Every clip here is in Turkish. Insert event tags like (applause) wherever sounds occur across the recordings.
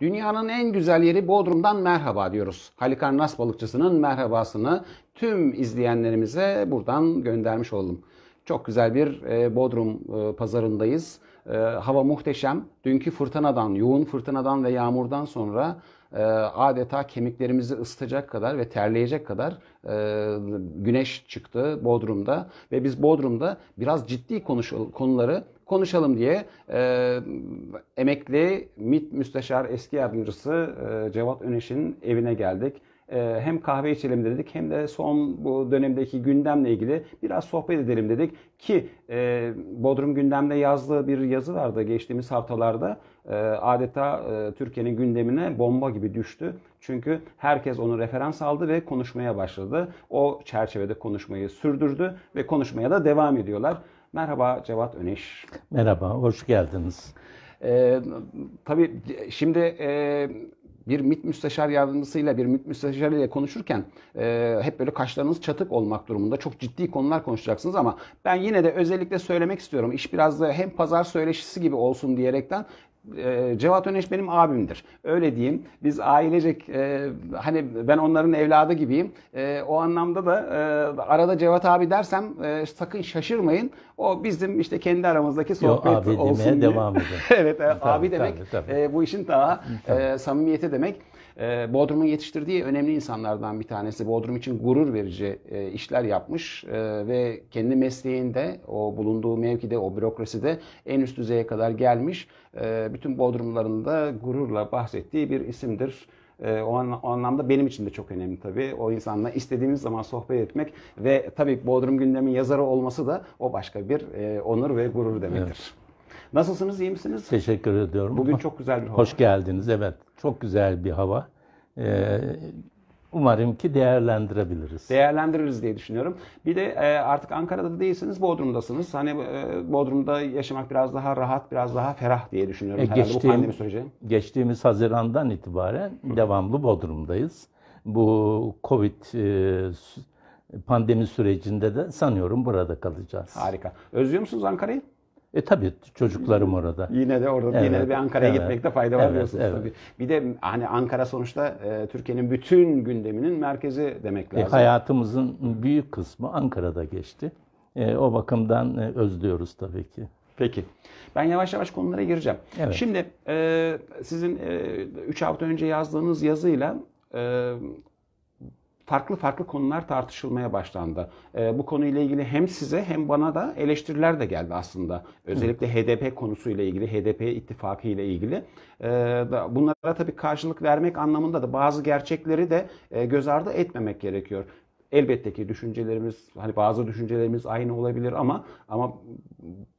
Dünyanın en güzel yeri Bodrum'dan merhaba diyoruz. Halikarnas balıkçısının merhabasını tüm izleyenlerimize buradan göndermiş oldum. Çok güzel bir e, Bodrum e, pazarındayız. E, hava muhteşem. Dünkü fırtınadan, yoğun fırtınadan ve yağmurdan sonra adeta kemiklerimizi ısıtacak kadar ve terleyecek kadar güneş çıktı Bodrum'da. Ve biz Bodrum'da biraz ciddi konuları konuşalım diye e, emekli MİT Müsteşar Eski Yardımcısı e, Cevat Öneş'in evine geldik. E, hem kahve içelim dedik hem de son bu dönemdeki gündemle ilgili biraz sohbet edelim dedik. Ki e, Bodrum gündemde yazdığı bir yazı vardı geçtiğimiz haftalarda e, adeta e, Türkiye'nin gündemine bomba gibi düştü. Çünkü herkes onu referans aldı ve konuşmaya başladı. O çerçevede konuşmayı sürdürdü ve konuşmaya da devam ediyorlar. Merhaba Cevat Öneş. Merhaba, hoş geldiniz. Ee, tabii şimdi e, bir MİT müsteşar yardımcısıyla bir MİT müsteşarıyla konuşurken e, hep böyle kaşlarınız çatık olmak durumunda çok ciddi konular konuşacaksınız ama ben yine de özellikle söylemek istiyorum. İş biraz da hem pazar söyleşisi gibi olsun diyerekten ee, Cevat Öneş benim abimdir. Öyle diyeyim. Biz ailecek e, hani ben onların evladı gibiyim. E, o anlamda da e, arada Cevat abi dersem sakın şaşırmayın. O bizim işte kendi aramızdaki sohbet Yo, abi olsun diye. devam (laughs) edin. evet tabii, abi demek tabii, tabii. bu işin daha e, samimiyeti demek. Ee, Bodrum'un yetiştirdiği önemli insanlardan bir tanesi. Bodrum için gurur verici e, işler yapmış e, ve kendi mesleğinde, o bulunduğu mevkide, o bürokraside en üst düzeye kadar gelmiş. E, bütün Bodrumların da gururla bahsettiği bir isimdir. o, an, o anlamda benim için de çok önemli tabii. O insanla istediğimiz zaman sohbet etmek ve tabii Bodrum gündemin yazarı olması da o başka bir onur ve gurur demektir. Evet. Nasılsınız, iyi misiniz? Teşekkür ediyorum. Bugün çok güzel bir hava. Hoş geldiniz, evet. Çok güzel bir hava. Ee, Umarım ki değerlendirebiliriz. Değerlendiririz diye düşünüyorum. Bir de e, artık Ankara'da değilsiniz, Bodrum'dasınız. Hani e, Bodrum'da yaşamak biraz daha rahat, biraz daha ferah diye düşünüyorum e, geçtiğim, bu pandemi süreci. Geçtiğimiz Haziran'dan itibaren Hı. devamlı Bodrum'dayız. Bu Covid e, pandemi sürecinde de sanıyorum burada kalacağız. Harika. Özlüyor musunuz Ankara'yı? E tabii çocuklarım orada. Yine de orada evet, yine de bir Ankara'ya evet, gitmekte fayda var evet, diyorsunuz evet. tabii. Bir de hani Ankara sonuçta e, Türkiye'nin bütün gündeminin merkezi demek e, lazım. E, hayatımızın büyük kısmı Ankara'da geçti. E, o bakımdan e, özlüyoruz tabii ki. Peki. Ben yavaş yavaş konulara gireceğim. Evet. Şimdi e, sizin 3 e, üç hafta önce yazdığınız yazıyla e, farklı farklı konular tartışılmaya başlandı. E, bu konuyla ilgili hem size hem bana da eleştiriler de geldi aslında. Özellikle HDP konusuyla ilgili, HDP ittifakı ile ilgili. E, da bunlara tabii karşılık vermek anlamında da bazı gerçekleri de e, göz ardı etmemek gerekiyor. Elbette ki düşüncelerimiz hani bazı düşüncelerimiz aynı olabilir ama ama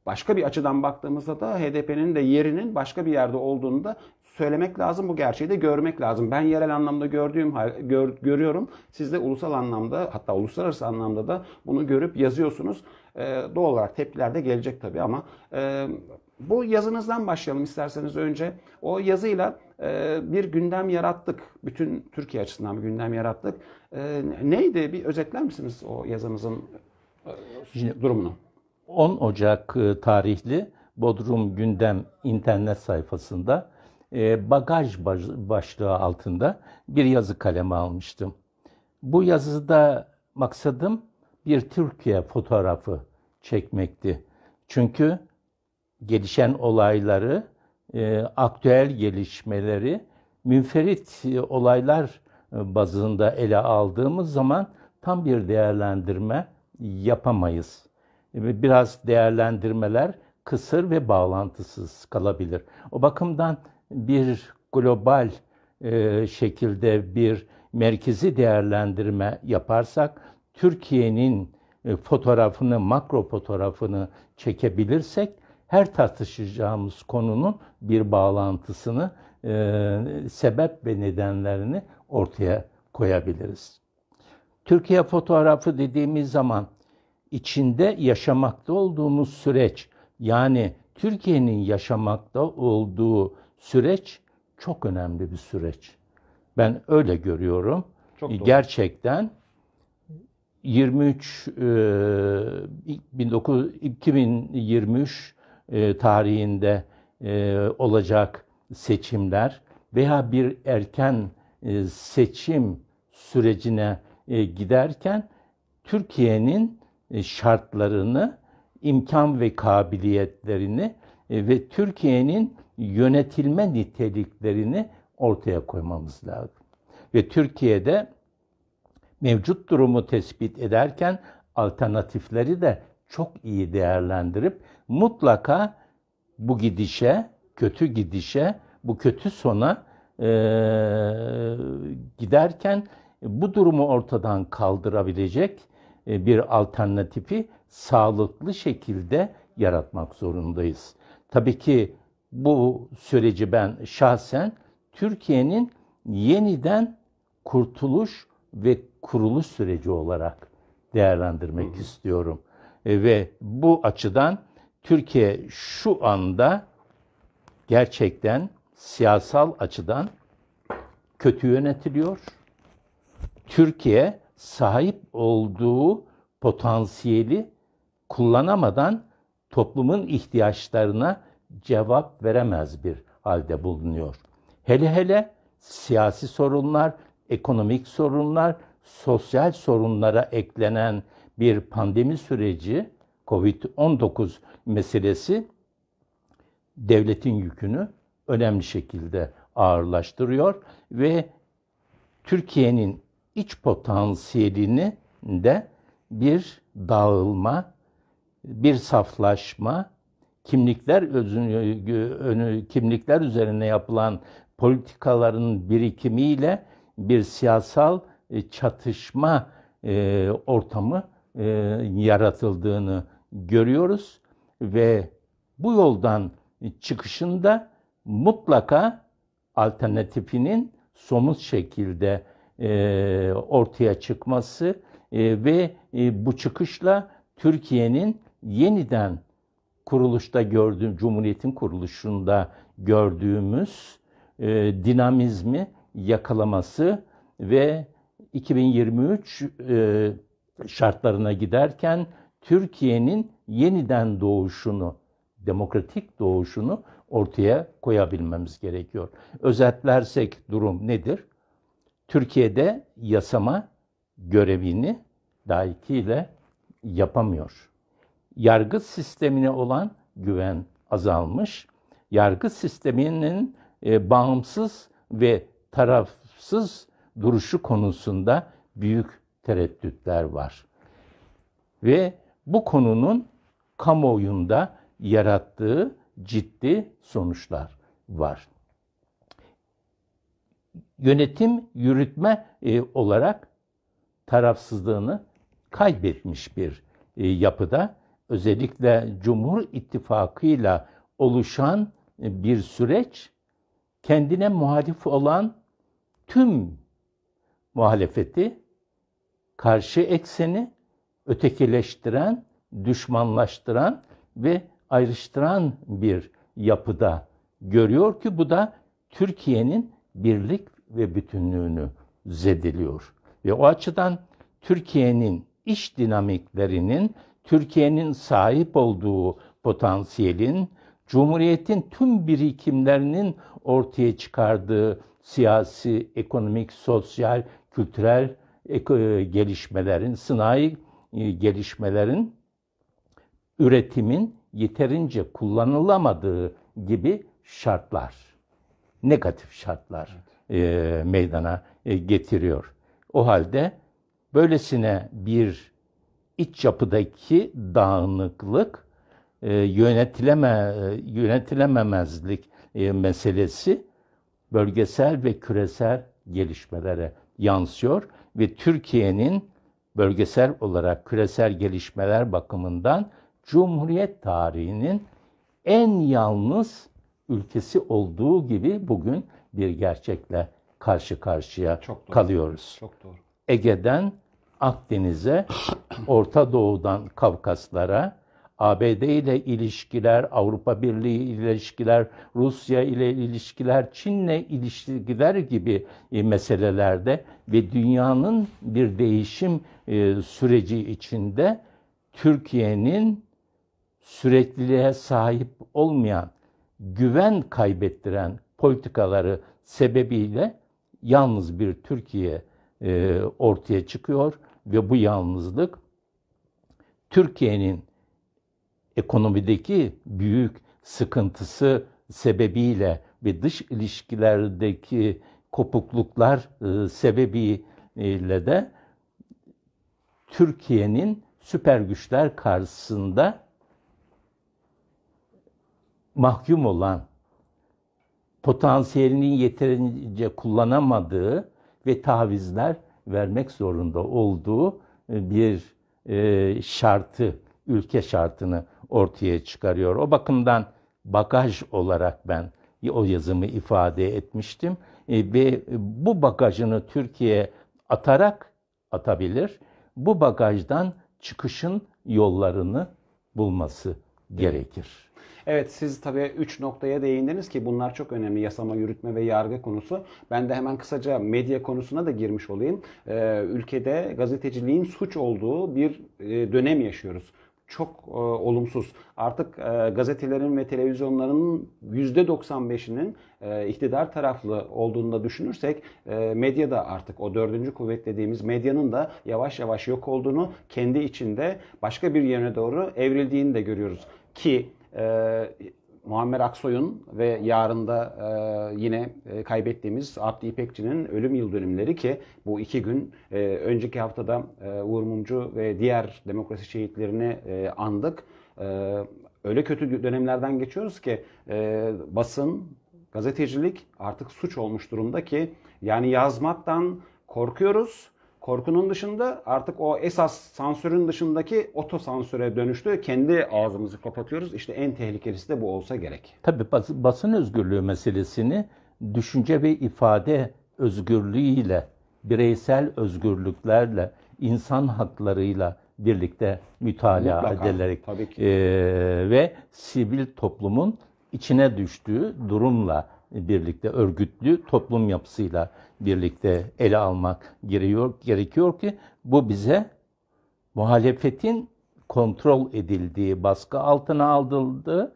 başka bir açıdan baktığımızda da HDP'nin de yerinin başka bir yerde olduğunu da söylemek lazım. Bu gerçeği de görmek lazım. Ben yerel anlamda gördüğüm gör, görüyorum. Siz de ulusal anlamda hatta uluslararası anlamda da bunu görüp yazıyorsunuz. E, doğal olarak tepkiler de gelecek tabii ama e, bu yazınızdan başlayalım isterseniz önce. O yazıyla e, bir gündem yarattık. Bütün Türkiye açısından bir gündem yarattık. E, neydi? Bir özetler misiniz o yazınızın e, durumunu? 10 Ocak e, tarihli Bodrum Gündem internet sayfasında e, bagaj başlığı altında bir yazı kaleme almıştım. Bu yazıda maksadım bir Türkiye fotoğrafı çekmekti. Çünkü gelişen olayları, e, aktüel gelişmeleri münferit e, olaylar bazında ele aldığımız zaman tam bir değerlendirme yapamayız. Biraz değerlendirmeler kısır ve bağlantısız kalabilir. O bakımdan bir global e, şekilde bir merkezi değerlendirme yaparsak Türkiye'nin e, fotoğrafını, makro fotoğrafını çekebilirsek her tartışacağımız konunun bir bağlantısını, e, sebep ve nedenlerini ortaya koyabiliriz. Türkiye fotoğrafı dediğimiz zaman içinde yaşamakta olduğumuz süreç yani Türkiye'nin yaşamakta olduğu süreç çok önemli bir süreç. Ben öyle görüyorum. Çok doğru. Gerçekten 23 2023 e, e, tarihinde e, olacak seçimler veya bir erken seçim sürecine giderken Türkiye'nin şartlarını, imkan ve kabiliyetlerini ve Türkiye'nin yönetilme niteliklerini ortaya koymamız lazım. Ve Türkiye'de mevcut durumu tespit ederken alternatifleri de çok iyi değerlendirip mutlaka bu gidişe, kötü gidişe, bu kötü sona e, giderken bu durumu ortadan kaldırabilecek e, bir alternatifi sağlıklı şekilde yaratmak zorundayız. Tabii ki bu süreci ben şahsen Türkiye'nin yeniden kurtuluş ve kuruluş süreci olarak değerlendirmek Hı. istiyorum. E, ve bu açıdan Türkiye şu anda gerçekten siyasal açıdan kötü yönetiliyor. Türkiye sahip olduğu potansiyeli kullanamadan toplumun ihtiyaçlarına cevap veremez bir halde bulunuyor. Hele hele siyasi sorunlar, ekonomik sorunlar, sosyal sorunlara eklenen bir pandemi süreci, Covid-19 meselesi devletin yükünü önemli şekilde ağırlaştırıyor ve Türkiye'nin iç potansiyelini de bir dağılma, bir saflaşma, kimlikler özünü, kimlikler üzerine yapılan politikaların birikimiyle bir siyasal e, çatışma e, ortamı e, yaratıldığını görüyoruz ve bu yoldan çıkışında mutlaka alternatifinin somut şekilde ortaya çıkması ve bu çıkışla Türkiye'nin yeniden kuruluşta gördüğüm, Cumhuriyet'in kuruluşunda gördüğümüz e, dinamizmi yakalaması ve 2023 e, şartlarına giderken Türkiye'nin yeniden doğuşunu, demokratik doğuşunu ortaya koyabilmemiz gerekiyor. Özetlersek durum nedir? Türkiye'de yasama görevini layıkıyla yapamıyor yargı sistemine olan güven azalmış. Yargı sisteminin e, bağımsız ve tarafsız duruşu konusunda büyük tereddütler var. Ve bu konunun kamuoyunda yarattığı ciddi sonuçlar var. Yönetim yürütme e, olarak tarafsızlığını kaybetmiş bir e, yapıda özellikle Cumhur İttifakı'yla oluşan e, bir süreç kendine muhalif olan tüm muhalefeti karşı ekseni ötekileştiren, düşmanlaştıran ve ayrıştıran bir yapıda görüyor ki bu da Türkiye'nin birlik ve bütünlüğünü zediliyor. Ve o açıdan Türkiye'nin iş dinamiklerinin Türkiye'nin sahip olduğu potansiyelin Cumhuriyet'in tüm birikimlerinin ortaya çıkardığı siyasi, ekonomik, sosyal, kültürel gelişmelerin, sanayi e, gelişmelerin, üretimin yeterince kullanılamadığı gibi şartlar, negatif şartlar e, meydana e, getiriyor. O halde böylesine bir iç yapıdaki dağınıklık, e, yönetileme e, yönetilememezlik e, meselesi bölgesel ve küresel gelişmelere yansıyor ve Türkiye'nin bölgesel olarak küresel gelişmeler bakımından Cumhuriyet tarihinin en yalnız ülkesi olduğu gibi bugün bir gerçekle karşı karşıya Çok doğru. kalıyoruz. Çok doğru. Ege'den Akdeniz'e, (clears throat) Orta Doğu'dan Kavkaslara, ABD ile ilişkiler, Avrupa Birliği ile ilişkiler, Rusya ile ilişkiler, Çin'le ilişkiler gibi e, meselelerde ve dünyanın bir değişim e, süreci içinde Türkiye'nin sürekliliğe sahip olmayan, güven kaybettiren politikaları sebebiyle yalnız bir Türkiye e, ortaya çıkıyor ve bu yalnızlık Türkiye'nin ekonomideki büyük sıkıntısı sebebiyle ve dış ilişkilerdeki kopukluklar e, sebebiyle de Türkiye'nin süper güçler karşısında mahkum olan, potansiyelini yeterince kullanamadığı ve tavizler vermek zorunda olduğu e, bir e, şartı, ülke şartını ortaya çıkarıyor. O bakımdan bagaj olarak ben o yazımı ifade etmiştim. E, ve bu bagajını Türkiye atarak atabilir. Bu bagajdan çıkışın yollarını bulması evet. gerekir. Evet siz tabii 3 noktaya değindiniz ki bunlar çok önemli. Yasama, yürütme ve yargı konusu. Ben de hemen kısaca medya konusuna da girmiş olayım. Ee, ülkede gazeteciliğin suç olduğu bir e, dönem yaşıyoruz çok e, olumsuz. Artık e, gazetelerin ve televizyonların %95'inin e, iktidar taraflı olduğunu da düşünürsek e, medya da artık o dördüncü kuvvet dediğimiz medyanın da yavaş yavaş yok olduğunu kendi içinde başka bir yöne doğru evrildiğini de görüyoruz. Ki e, Muammer Aksoy'un ve yarın da e, yine e, kaybettiğimiz Abdi İpekçi'nin ölüm yıl dönümleri ki bu iki gün e, önceki haftada e, Uğur Mumcu ve diğer demokrasi şehitlerini e, andık. E, öyle kötü dönemlerden geçiyoruz ki e, basın, gazetecilik artık suç olmuş durumda ki yani yazmaktan korkuyoruz korkunun dışında artık o esas sansürün dışındaki otosansüre dönüştü. Kendi ağzımızı kapatıyoruz. İşte en tehlikelisi de bu olsa gerek. Tabii bas, basın özgürlüğü meselesini düşünce ve ifade özgürlüğüyle, bireysel özgürlüklerle, insan haklarıyla birlikte mütalaa Mutlaka, edilerek e, ve sivil toplumun içine düştüğü durumla birlikte örgütlü toplum yapısıyla birlikte ele almak gerekiyor, gerekiyor ki bu bize muhalefetin kontrol edildiği, baskı altına aldıldığı,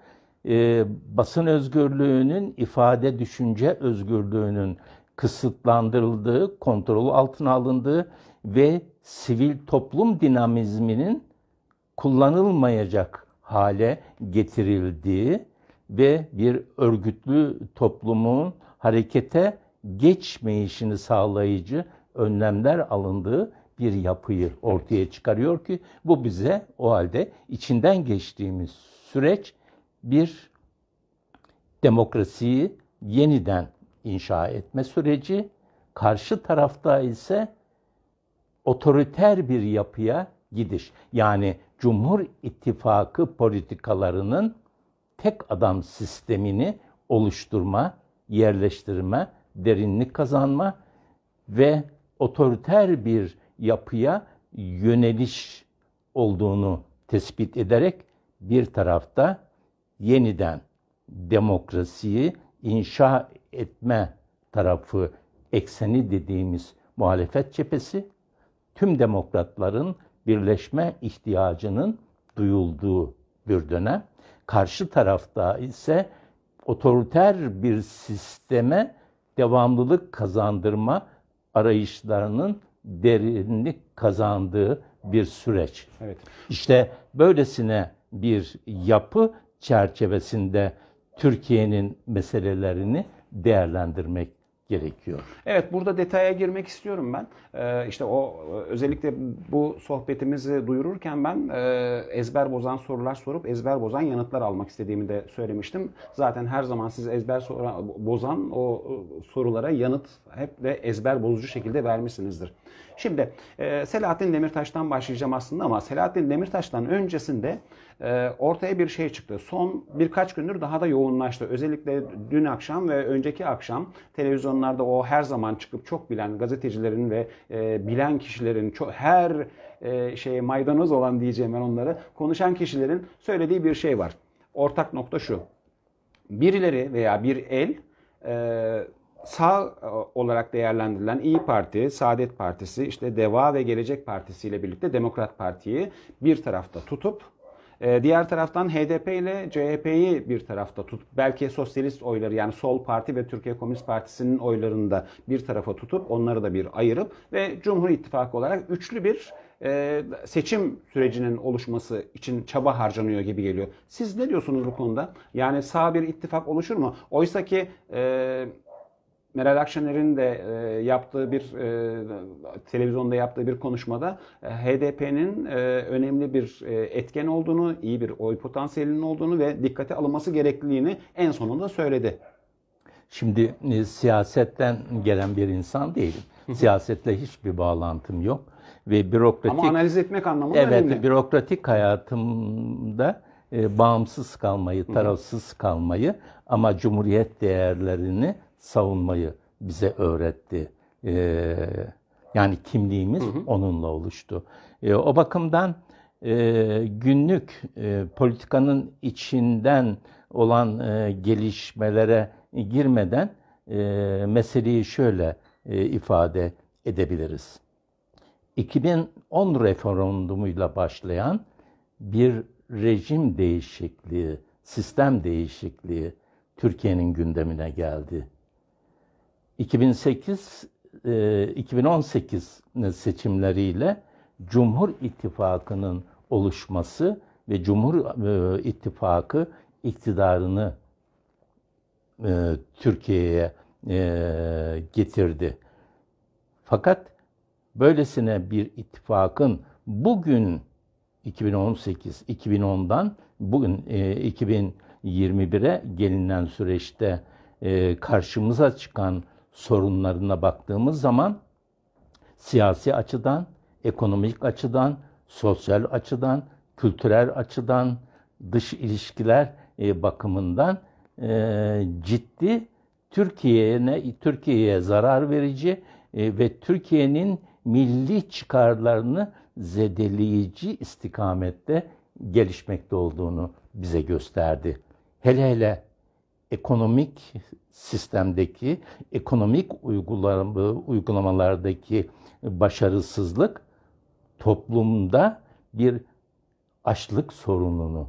e, basın özgürlüğünün, ifade düşünce özgürlüğünün kısıtlandırıldığı, kontrolü altına alındığı ve sivil toplum dinamizminin kullanılmayacak hale getirildiği ve bir örgütlü toplumun harekete geçmeyişini sağlayıcı önlemler alındığı bir yapıyı ortaya çıkarıyor ki bu bize o halde içinden geçtiğimiz süreç bir demokrasiyi yeniden inşa etme süreci, karşı tarafta ise otoriter bir yapıya gidiş. Yani Cumhur ittifakı politikalarının tek adam sistemini oluşturma, yerleştirme, derinlik kazanma ve otoriter bir yapıya yöneliş olduğunu tespit ederek bir tarafta yeniden demokrasiyi inşa etme tarafı ekseni dediğimiz muhalefet cephesi tüm demokratların birleşme ihtiyacının duyulduğu bir dönem Karşı tarafta ise otoriter bir sisteme devamlılık kazandırma arayışlarının derinlik kazandığı bir süreç. Evet. İşte böylesine bir yapı çerçevesinde Türkiye'nin meselelerini değerlendirmek gerekiyor. Evet burada detaya girmek istiyorum ben. Ee, işte o özellikle bu sohbetimizi duyururken ben e, ezber bozan sorular sorup ezber bozan yanıtlar almak istediğimi de söylemiştim. Zaten her zaman siz ezber sora, bozan o e, sorulara yanıt hep de ezber bozucu şekilde vermişsinizdir. Şimdi e, Selahattin Demirtaş'tan başlayacağım aslında ama Selahattin Demirtaş'tan öncesinde ee, ortaya bir şey çıktı. Son birkaç gündür daha da yoğunlaştı. Özellikle dün akşam ve önceki akşam televizyonlarda o her zaman çıkıp çok bilen gazetecilerin ve e, bilen kişilerin her şey maydanoz olan diyeceğim ben onları konuşan kişilerin söylediği bir şey var. Ortak nokta şu. Birileri veya bir el e, sağ olarak değerlendirilen İyi Parti, Saadet Partisi, işte Deva ve Gelecek Partisi ile birlikte Demokrat Parti'yi bir tarafta tutup ee, diğer taraftan HDP ile CHP'yi bir tarafta tutup belki sosyalist oyları yani Sol Parti ve Türkiye Komünist Partisi'nin oylarını da bir tarafa tutup onları da bir ayırıp ve Cumhur İttifakı olarak üçlü bir e, seçim sürecinin oluşması için çaba harcanıyor gibi geliyor. Siz ne diyorsunuz bu konuda? Yani sağ bir ittifak oluşur mu? Oysa ki e, Meral Akşener'in de e, yaptığı bir e, televizyonda yaptığı bir konuşmada e, HDP'nin e, önemli bir e, etken olduğunu, iyi bir oy potansiyelinin olduğunu ve dikkate alınması gerekliliğini en sonunda söyledi. Şimdi e, siyasetten gelen bir insan değilim. Siyasetle hiçbir bağlantım yok ve bürokratik Ama analiz etmek anlamında evet, önemli. bürokratik hayatımda e, bağımsız kalmayı, tarafsız kalmayı ama cumhuriyet değerlerini savunmayı bize öğretti. Ee, yani kimliğimiz onunla oluştu. Ee, o bakımdan e, günlük e, politikanın içinden olan e, gelişmelere girmeden meseleyi şöyle ifade edebiliriz. 2010 referandumuyla başlayan bir rejim değişikliği, sistem değişikliği Türkiye'nin gündemine geldi. 2008 2018 e, seçimleriyle Cumhur İttifakı'nın oluşması ve Cumhur e, İttifakı iktidarını e, Türkiye'ye getirdi. Fakat böylesine bir ittifakın bugün 2018, 2010'dan bugün 2021'e gelinen süreçte karşımıza çıkan sorunlarına baktığımız zaman siyasi açıdan, ekonomik açıdan, sosyal açıdan, kültürel açıdan, dış ilişkiler e, bakımından e, ciddi Türkiye'ye Türkiye'ye zarar verici e, ve Türkiye'nin milli çıkarlarını zedeleyici istikamette gelişmekte olduğunu bize gösterdi. Hele hele ekonomik sistemdeki, ekonomik uygulamalardaki başarısızlık toplumda bir açlık sorununu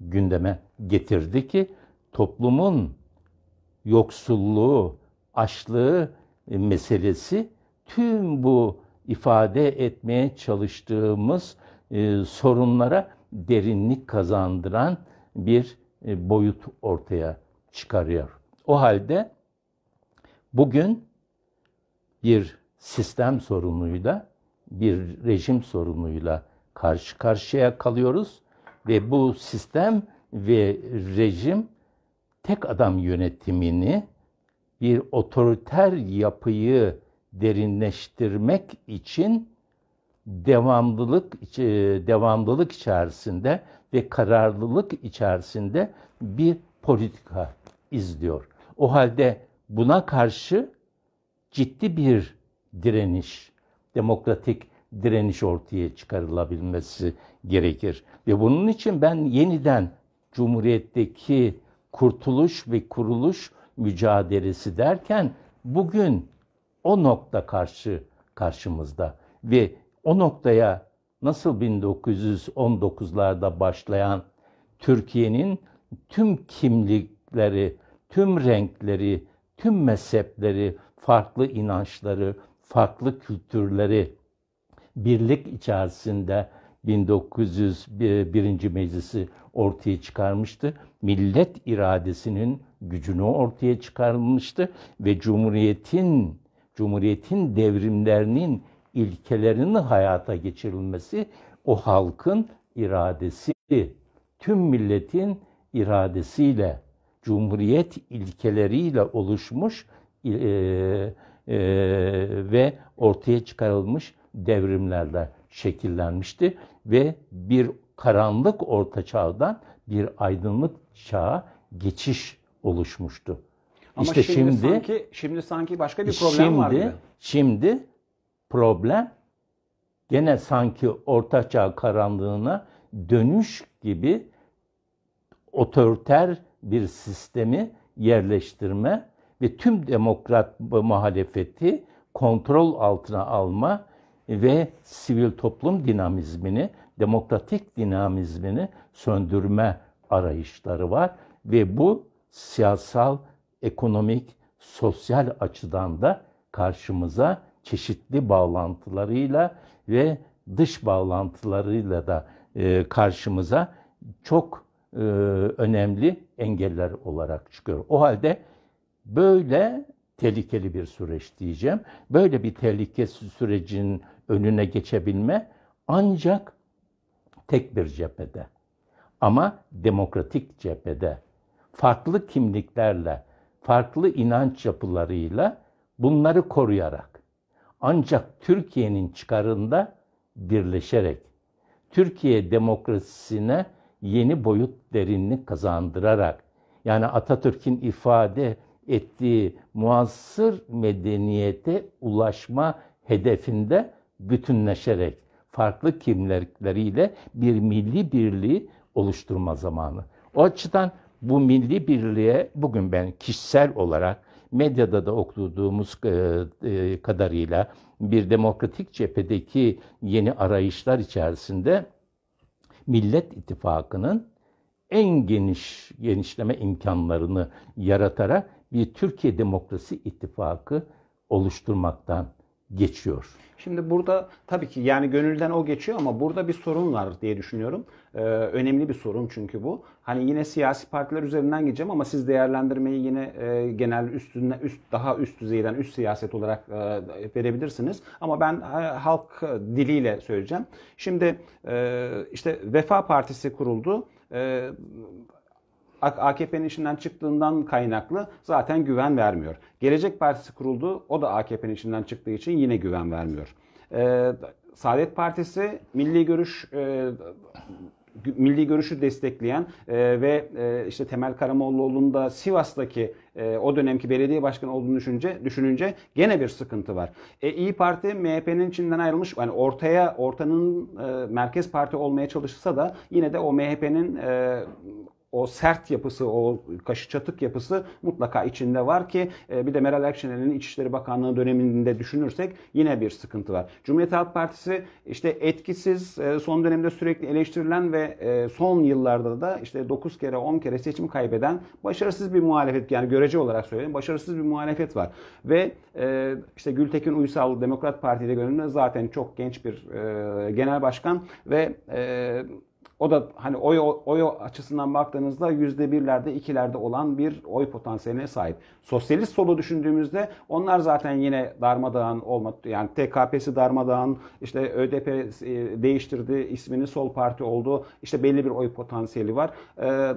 gündeme getirdi ki toplumun yoksulluğu, açlığı meselesi tüm bu ifade etmeye çalıştığımız e, sorunlara derinlik kazandıran bir e, boyut ortaya çıkarıyor. O halde bugün bir sistem sorunuyla, bir rejim sorunuyla karşı karşıya kalıyoruz ve bu sistem ve rejim tek adam yönetimini bir otoriter yapıyı derinleştirmek için devamlılık e, devamlılık içerisinde ve kararlılık içerisinde bir politika izliyor. O halde buna karşı ciddi bir direniş, demokratik direniş ortaya çıkarılabilmesi gerekir. Ve bunun için ben yeniden Cumhuriyet'teki kurtuluş ve kuruluş mücadelesi derken bugün o nokta karşı karşımızda ve o noktaya nasıl 1919'larda başlayan Türkiye'nin tüm kimlikleri, tüm renkleri, tüm mezhepleri, farklı inançları, farklı kültürleri birlik içerisinde 1901. Meclisi ortaya çıkarmıştı. Millet iradesinin gücünü ortaya çıkarmıştı ve cumhuriyetin cumhuriyetin devrimlerinin ilkelerinin hayata geçirilmesi o halkın iradesi, tüm milletin iradesiyle, cumhuriyet ilkeleriyle oluşmuş e, e, e, ve ortaya çıkarılmış devrimlerle şekillenmişti ve bir karanlık orta çağdan bir aydınlık çağa geçiş oluşmuştu. Ama işte şimdi, şimdi sanki şimdi sanki başka bir problem şimdi, var gibi. Şimdi problem gene sanki orta çağ karanlığına dönüş gibi otoriter bir sistemi yerleştirme ve tüm demokrat muhalefeti kontrol altına alma ve sivil toplum dinamizmini, demokratik dinamizmini söndürme arayışları var ve bu siyasal, ekonomik, sosyal açıdan da karşımıza çeşitli bağlantılarıyla ve dış bağlantılarıyla da karşımıza çok e, önemli engeller olarak çıkıyor. O halde böyle tehlikeli bir süreç diyeceğim. Böyle bir tehlike sürecin önüne geçebilme ancak tek bir cephede ama demokratik cephede farklı kimliklerle, farklı inanç yapılarıyla bunları koruyarak ancak Türkiye'nin çıkarında birleşerek Türkiye demokrasisine yeni boyut derinlik kazandırarak yani Atatürk'ün ifade ettiği muasır medeniyete ulaşma hedefinde bütünleşerek farklı kimlikleriyle bir milli birliği oluşturma zamanı. O açıdan bu milli birliğe bugün ben kişisel olarak medyada da okuduğumuz e, e, kadarıyla bir demokratik cephedeki yeni arayışlar içerisinde Millet İttifakı'nın en geniş genişleme imkanlarını yaratarak bir Türkiye Demokrasi İttifakı oluşturmaktan geçiyor. Şimdi burada tabii ki yani gönülden o geçiyor ama burada bir sorun var diye düşünüyorum. Ee, önemli bir sorun çünkü bu. Hani yine siyasi partiler üzerinden gideceğim ama siz değerlendirmeyi yine e, genel üstünde üst daha üst düzeyden üst siyaset olarak e, verebilirsiniz. Ama ben e, halk diliyle söyleyeceğim. Şimdi e, işte Vefa Partisi kuruldu. E, AKP'nin içinden çıktığından kaynaklı zaten güven vermiyor. Gelecek Partisi kuruldu. O da AKP'nin içinden çıktığı için yine güven vermiyor. Ee, Saadet Partisi milli görüş e, milli görüşü destekleyen e, ve e, işte Temel Karamollaoğlu'nun da Sivas'taki e, o dönemki belediye başkanı olduğunu düşünce düşününce gene bir sıkıntı var. E, İyi Parti MHP'nin içinden ayrılmış yani ortaya ortanın e, merkez parti olmaya çalışsa da yine de o MHP'nin e, o sert yapısı, o kaşı çatık yapısı mutlaka içinde var ki e, bir de Meral Akşener'in İçişleri Bakanlığı döneminde düşünürsek yine bir sıkıntı var. Cumhuriyet Halk Partisi işte etkisiz, e, son dönemde sürekli eleştirilen ve e, son yıllarda da işte 9 kere 10 kere seçim kaybeden başarısız bir muhalefet yani görece olarak söyleyeyim başarısız bir muhalefet var. Ve işte Gültekin Uysal Demokrat Parti'de görünümde zaten çok genç bir genel başkan ve o da hani oy, oy açısından baktığınızda yüzde birlerde ikilerde olan bir oy potansiyeline sahip. Sosyalist solu düşündüğümüzde onlar zaten yine darmadağın olma yani TKP'si darmadağın işte ÖDP e, değiştirdi ismini sol parti oldu işte belli bir oy potansiyeli var. Ee,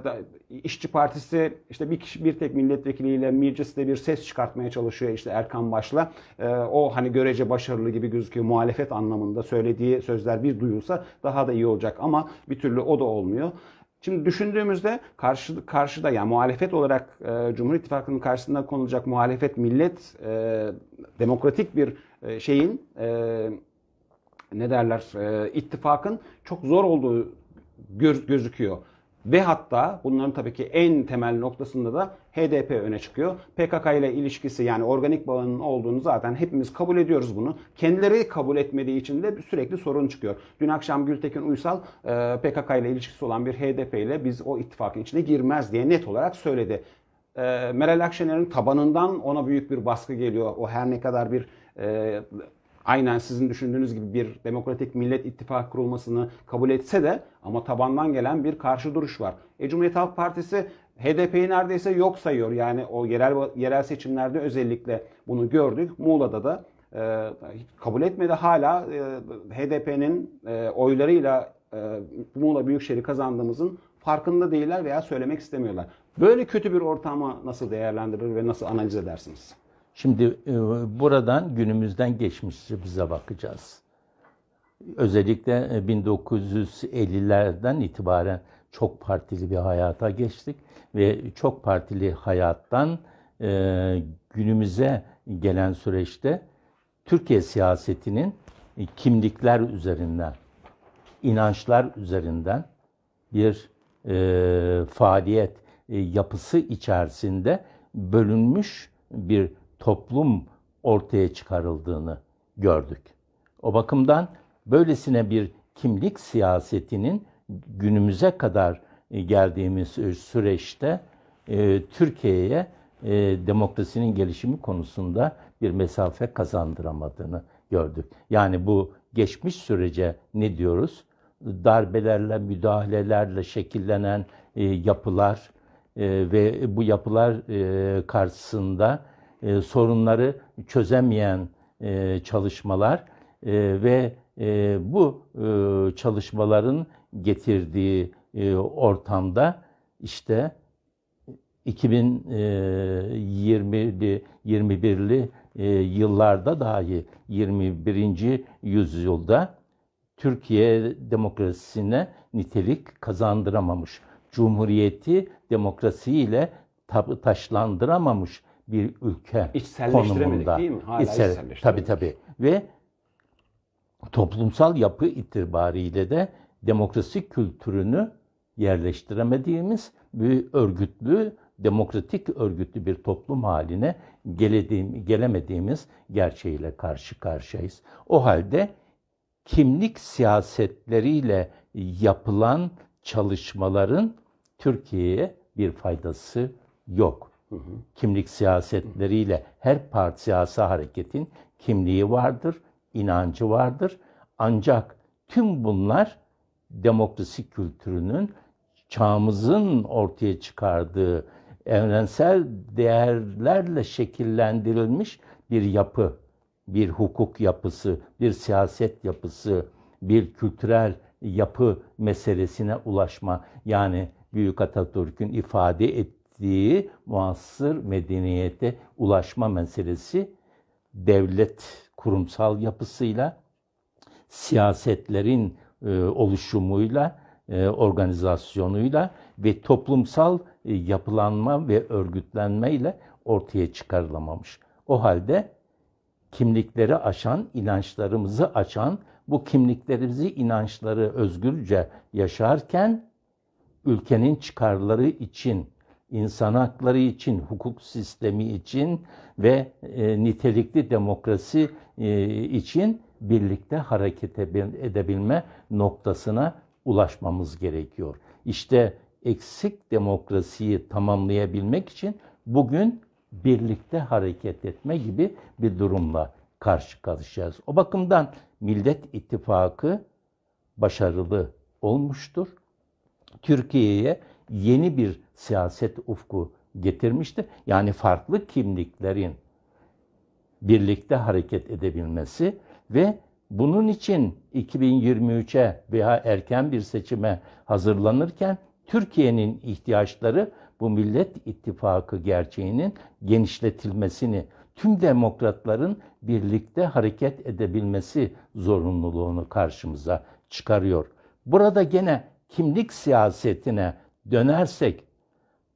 İşçi Partisi işte bir kişi bir tek milletvekiliyle mecliste bir ses çıkartmaya çalışıyor işte Erkan Baş'la. Ee, o hani görece başarılı gibi gözüküyor muhalefet anlamında söylediği sözler bir duyulsa daha da iyi olacak ama bir türlü türlü o da olmuyor. Şimdi düşündüğümüzde karşı, karşıda yani muhalefet olarak e, Cumhur İttifakı'nın karşısında konulacak muhalefet millet e, demokratik bir e, şeyin e, ne derler e, ittifakın çok zor olduğu göz, gözüküyor. Ve hatta bunların tabii ki en temel noktasında da HDP öne çıkıyor. PKK ile ilişkisi yani organik bağının olduğunu zaten hepimiz kabul ediyoruz bunu. Kendileri kabul etmediği için de sürekli sorun çıkıyor. Dün akşam Gültekin Uysal e, PKK ile ilişkisi olan bir HDP ile biz o ittifakın içine girmez diye net olarak söyledi. E, Meral Akşener'in tabanından ona büyük bir baskı geliyor. O her ne kadar bir e, aynen sizin düşündüğünüz gibi bir demokratik millet ittifak kurulmasını kabul etse de ama tabandan gelen bir karşı duruş var. E Cumhuriyet Halk Partisi HDP'yi neredeyse yok sayıyor. Yani o yerel yerel seçimlerde özellikle bunu gördük. Muğla'da da e, kabul etmedi. Hala e, HDP'nin e, oylarıyla e, Muğla Büyükşehir'i kazandığımızın farkında değiller veya söylemek istemiyorlar. Böyle kötü bir ortamı nasıl değerlendirir ve nasıl analiz edersiniz? Şimdi e, buradan günümüzden bize bakacağız. Özellikle 1950'lerden e, itibaren çok partili bir hayata geçtik ve çok partili hayattan e, günümüze gelen süreçte Türkiye siyasetinin kimlikler üzerinden, inançlar üzerinden bir e, faaliyet e, yapısı içerisinde bölünmüş bir toplum ortaya çıkarıldığını gördük. O bakımdan böylesine bir kimlik siyasetinin günümüze kadar e, geldiğimiz süreçte e, Türkiye'ye e, demokrasinin gelişimi konusunda bir mesafe kazandıramadığını gördük. Yani bu geçmiş sürece ne diyoruz? Darbelerle, müdahalelerle şekillenen yapılar ve bu yapılar karşısında e, sorunları çözemeyen e, çalışmalar e, ve e, bu e, çalışmaların getirdiği e, ortamda işte 2020'li e, 21'li e, yıllarda dahi 21. yüzyılda Türkiye demokrasisine nitelik kazandıramamış. Cumhuriyeti demokrasiyle taşlandıramamış bir ülke konumunda. değil mi? Hala içsel, tabii tabii. Ve toplumsal yapı itibariyle de demokrasi kültürünü yerleştiremediğimiz bir örgütlü, demokratik örgütlü bir toplum haline gelemediğimiz gerçeğiyle karşı karşıyayız. O halde kimlik siyasetleriyle yapılan çalışmaların Türkiye'ye bir faydası yok. Kimlik siyasetleriyle her parti siyasi hareketin kimliği vardır, inancı vardır. Ancak tüm bunlar demokrasi kültürünün çağımızın ortaya çıkardığı evrensel değerlerle şekillendirilmiş bir yapı, bir hukuk yapısı, bir siyaset yapısı, bir kültürel yapı meselesine ulaşma yani Büyük Atatürk'ün ifade et, ettiği muasır medeniyete ulaşma meselesi devlet kurumsal yapısıyla, siyasetlerin e, oluşumuyla, e, organizasyonuyla ve toplumsal e, yapılanma ve örgütlenmeyle ortaya çıkarılamamış. O halde kimlikleri aşan, inançlarımızı aşan, bu kimliklerimizi, inançları özgürce yaşarken ülkenin çıkarları için insan hakları için, hukuk sistemi için ve e, nitelikli demokrasi e, için birlikte hareket edebilme noktasına ulaşmamız gerekiyor. İşte eksik demokrasiyi tamamlayabilmek için bugün birlikte hareket etme gibi bir durumla karşı karşıyayız. O bakımdan Millet İttifakı başarılı olmuştur. Türkiye'ye yeni bir siyaset ufku getirmişti. Yani farklı kimliklerin birlikte hareket edebilmesi ve bunun için 2023'e veya erken bir seçime hazırlanırken Türkiye'nin ihtiyaçları bu Millet ittifakı gerçeğinin genişletilmesini, tüm demokratların birlikte hareket edebilmesi zorunluluğunu karşımıza çıkarıyor. Burada gene kimlik siyasetine dönersek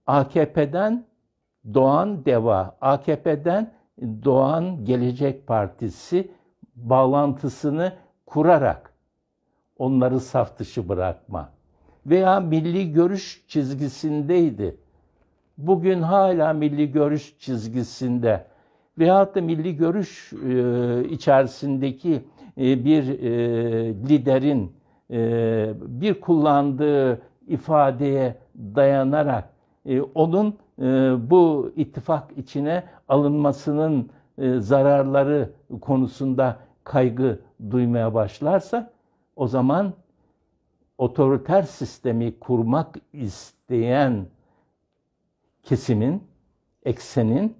AKP'den doğan DEVA, AKP'den doğan Gelecek Partisi bağlantısını kurarak onları saf dışı bırakma veya milli görüş çizgisindeydi. Bugün hala milli görüş çizgisinde veyahut da milli görüş e, içerisindeki e, bir e, liderin bir kullandığı ifadeye dayanarak e, onun e, bu ittifak içine alınmasının e, zararları konusunda kaygı duymaya başlarsa o zaman otoriter sistemi kurmak isteyen kesimin, eksenin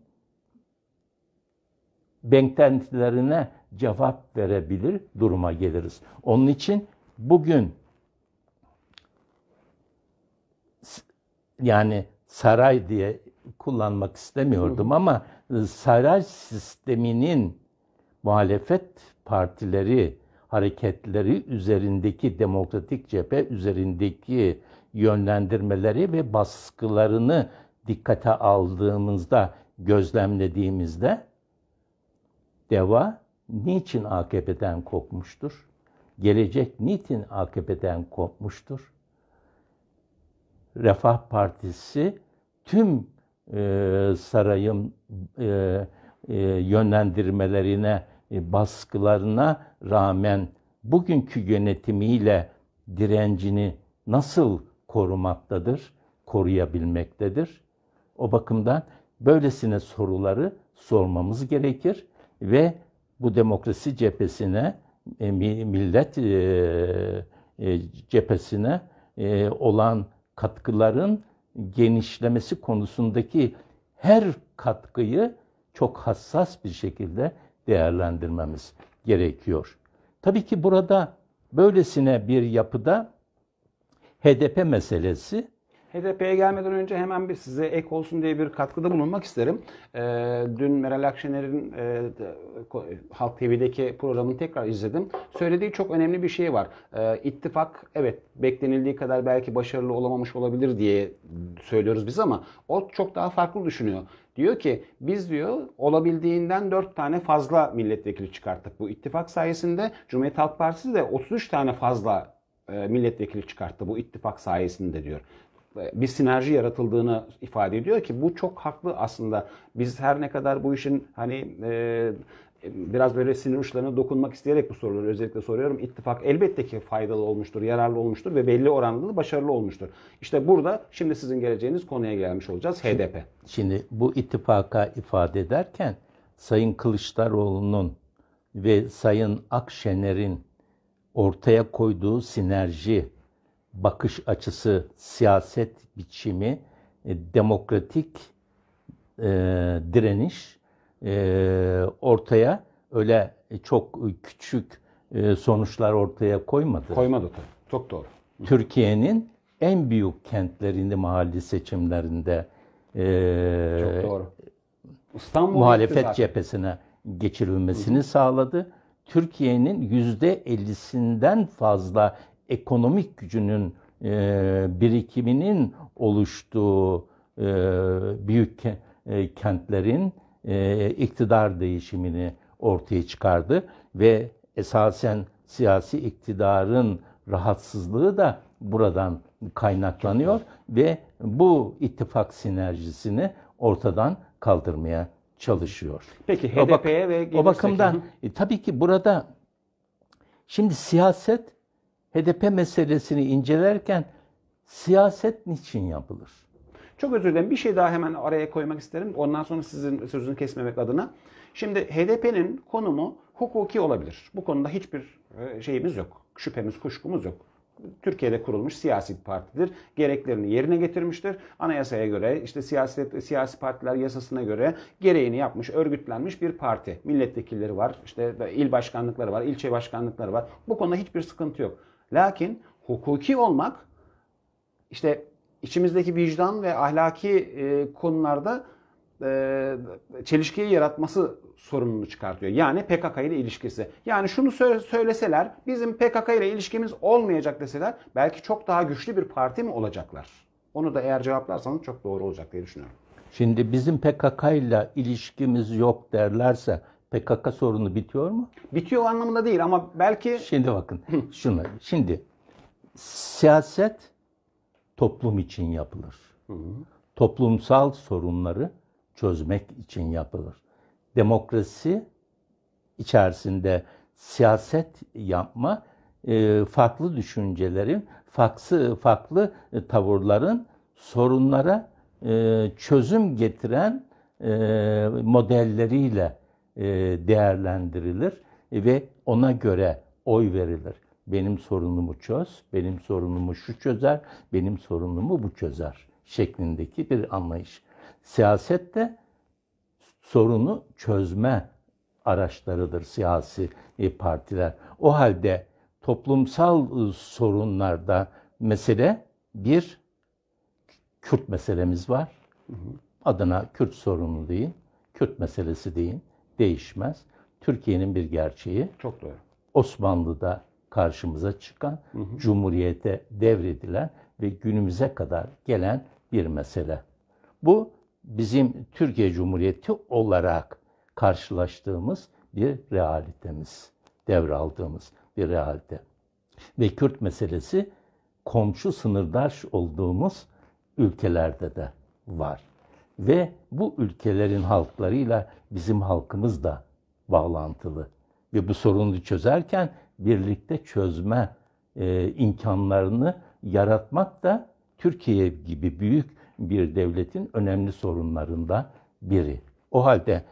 beklentilerine cevap verebilir duruma geliriz. Onun için bugün yani saray diye kullanmak istemiyordum ama e, saray sisteminin muhalefet partileri, hareketleri üzerindeki demokratik cephe üzerindeki yönlendirmeleri ve baskılarını dikkate aldığımızda, gözlemlediğimizde DEVA niçin AKP'den kopmuştur? Gelecek niçin AKP'den kopmuştur? Refah Partisi tüm e, sarayın e, e, yönlendirmelerine, e, baskılarına rağmen bugünkü yönetimiyle direncini nasıl korumaktadır, koruyabilmektedir? O bakımdan böylesine soruları sormamız gerekir ve bu demokrasi cephesine, e, millet e, e, cephesine olan katkıların genişlemesi konusundaki her katkıyı çok hassas bir şekilde değerlendirmemiz gerekiyor. Tabii ki burada böylesine bir yapıda HDP meselesi HDP'ye gelmeden önce hemen bir size ek olsun diye bir katkıda bulunmak isterim. E, dün Meral Akşener'in e, e Halk TV'deki programını tekrar izledim. Söylediği çok önemli bir şey var. E, ittifak evet beklenildiği kadar belki başarılı olamamış olabilir diye söylüyoruz biz ama o çok daha farklı düşünüyor. Diyor ki biz diyor olabildiğinden 4 tane fazla milletvekili çıkarttık bu ittifak sayesinde. Cumhuriyet Halk Partisi de 33 tane fazla e, milletvekili çıkarttı bu ittifak sayesinde diyor bir sinerji yaratıldığını ifade ediyor ki bu çok haklı aslında. Biz her ne kadar bu işin hani e, biraz böyle sinir uçlarına dokunmak isteyerek bu soruları özellikle soruyorum. İttifak elbette ki faydalı olmuştur, yararlı olmuştur ve belli oranda da başarılı olmuştur. İşte burada şimdi sizin geleceğiniz konuya gelmiş olacağız HDP. Şimdi bu ittifaka ifade ederken Sayın Kılıçdaroğlu'nun ve Sayın Akşener'in ortaya koyduğu sinerji, bakış açısı, siyaset biçimi, e, demokratik e, direniş e, ortaya öyle çok küçük sonuçlar ortaya koymadı. Koymadı tabii. Çok doğru. Türkiye'nin en büyük kentlerinde mahalli seçimlerinde çok doğru. İstanbul muhalefet cephesine geçirilmesini sağladı. Türkiye'nin yüzde %50'sinden fazla ekonomik gücünün e, birikiminin oluştuğu e, büyük e, kentlerin iktidar değişimini ortaya çıkardı ve esasen siyasi iktidarın rahatsızlığı da buradan kaynaklanıyor ve bu ittifak sinerjisini ortadan kaldırmaya çalışıyor. Peki HDP'ye ve o bakımdan e, tabii ki burada şimdi siyaset HDP meselesini incelerken siyaset niçin yapılır? Çok özür dilerim. Bir şey daha hemen araya koymak isterim. Ondan sonra sizin sözünü kesmemek adına. Şimdi HDP'nin konumu hukuki olabilir. Bu konuda hiçbir e, şeyimiz yok. Şüphemiz, kuşkumuz yok. Türkiye'de kurulmuş siyasi partidir. Gereklerini yerine getirmiştir. Anayasaya göre, işte siyaset siyasi partiler yasasına göre gereğini yapmış, örgütlenmiş bir parti. Milletvekilleri var, işte il başkanlıkları var, ilçe başkanlıkları var. Bu konuda hiçbir sıkıntı yok. Lakin hukuki olmak işte içimizdeki vicdan ve ahlaki e, konularda e, çelişkiyi yaratması sorununu çıkartıyor. Yani PKK ile ilişkisi. Yani şunu söyleseler bizim PKK ile ilişkimiz olmayacak deseler belki çok daha güçlü bir parti mi olacaklar? Onu da eğer cevaplarsanız çok doğru olacak diye düşünüyorum. Şimdi bizim PKK ile ilişkimiz yok derlerse PKK sorunu bitiyor mu? Bitiyor anlamında değil ama belki... Şimdi bakın şuna. Şimdi siyaset toplum için yapılır. Toplumsal sorunları çözmek için yapılır. Demokrasi içerisinde siyaset yapma e, farklı düşüncelerin, farklı farklı e, tavırların sorunlara e, çözüm getiren modelleriyle e, değerlendirilir e, ve ona göre oy verilir. Benim sorunumu çöz, benim sorunumu şu çözer, benim sorunumu bu çözer şeklindeki bir anlayış. Siyasette sorunu çözme araçlarıdır siyasi e, partiler. O halde toplumsal sorunlarda mesele bir Kürt meselemiz var. Adına Kürt sorunu deyin, Kürt meselesi deyin değişmez. Türkiye'nin bir gerçeği. Çok doğru. Osmanlı'da karşımıza çıkan, hı hı. Cumhuriyete devredilen ve günümüze kadar gelen bir mesele. Bu bizim Türkiye Cumhuriyeti olarak karşılaştığımız bir realitemiz, devraldığımız bir realite. Ve Kürt meselesi komşu sınırdaş olduğumuz ülkelerde de var ve bu ülkelerin halklarıyla bizim halkımız da bağlantılı. Ve bu sorunu çözerken birlikte çözme e, imkanlarını yaratmak da Türkiye gibi büyük bir devletin önemli sorunlarında biri. O halde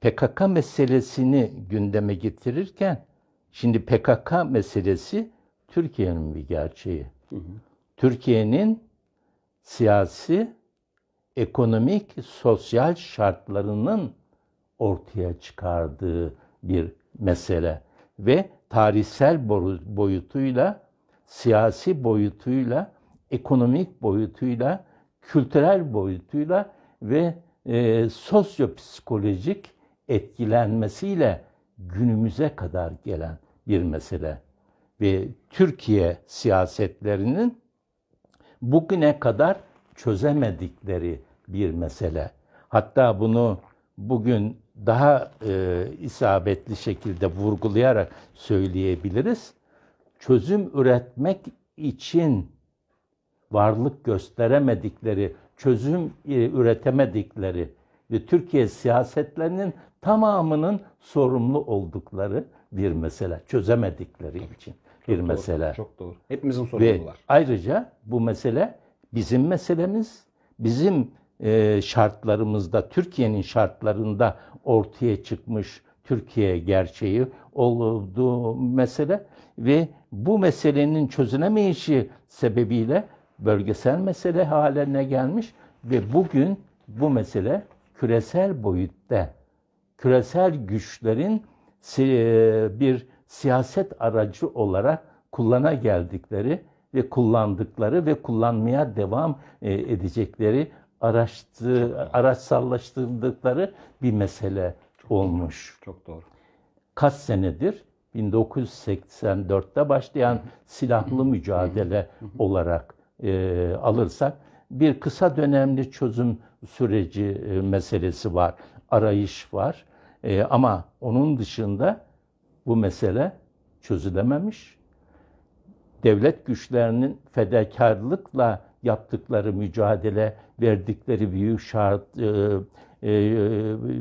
PKK meselesini gündeme getirirken şimdi PKK meselesi Türkiye'nin bir gerçeği. Türkiye'nin siyasi ekonomik, sosyal şartlarının ortaya çıkardığı bir mesele ve tarihsel boyutuyla, siyasi boyutuyla, ekonomik boyutuyla, kültürel boyutuyla ve e, sosyopsikolojik etkilenmesiyle günümüze kadar gelen bir mesele ve Türkiye siyasetlerinin bugüne kadar çözemedikleri bir mesele. Hatta bunu bugün daha e, isabetli şekilde vurgulayarak söyleyebiliriz. Çözüm üretmek için varlık gösteremedikleri, çözüm e, üretemedikleri ve Türkiye siyasetlerinin tamamının sorumlu oldukları bir mesele. Çözemedikleri Tabii. için bir çok mesele. Doğru, çok doğru. Hepimizin sorumlular. ayrıca bu mesele bizim meselemiz, bizim e, şartlarımızda, Türkiye'nin şartlarında ortaya çıkmış Türkiye gerçeği olduğu mesele ve bu meselenin çözülemeyişi sebebiyle bölgesel mesele haline gelmiş ve bugün bu mesele küresel boyutta küresel güçlerin e, bir siyaset aracı olarak kullana geldikleri ve kullandıkları ve kullanmaya devam e, edecekleri araçtı, araçsallaştırdıkları bir mesele çok olmuş. Doğru, çok doğru. Kaç senedir? 1984'te başlayan silahlı mücadele olarak e, alırsak bir kısa dönemli çözüm süreci e, meselesi var, arayış var. E, ama onun dışında bu mesele çözülememiş devlet güçlerinin fedakarlıkla yaptıkları mücadele, verdikleri büyük şart, e, e, e,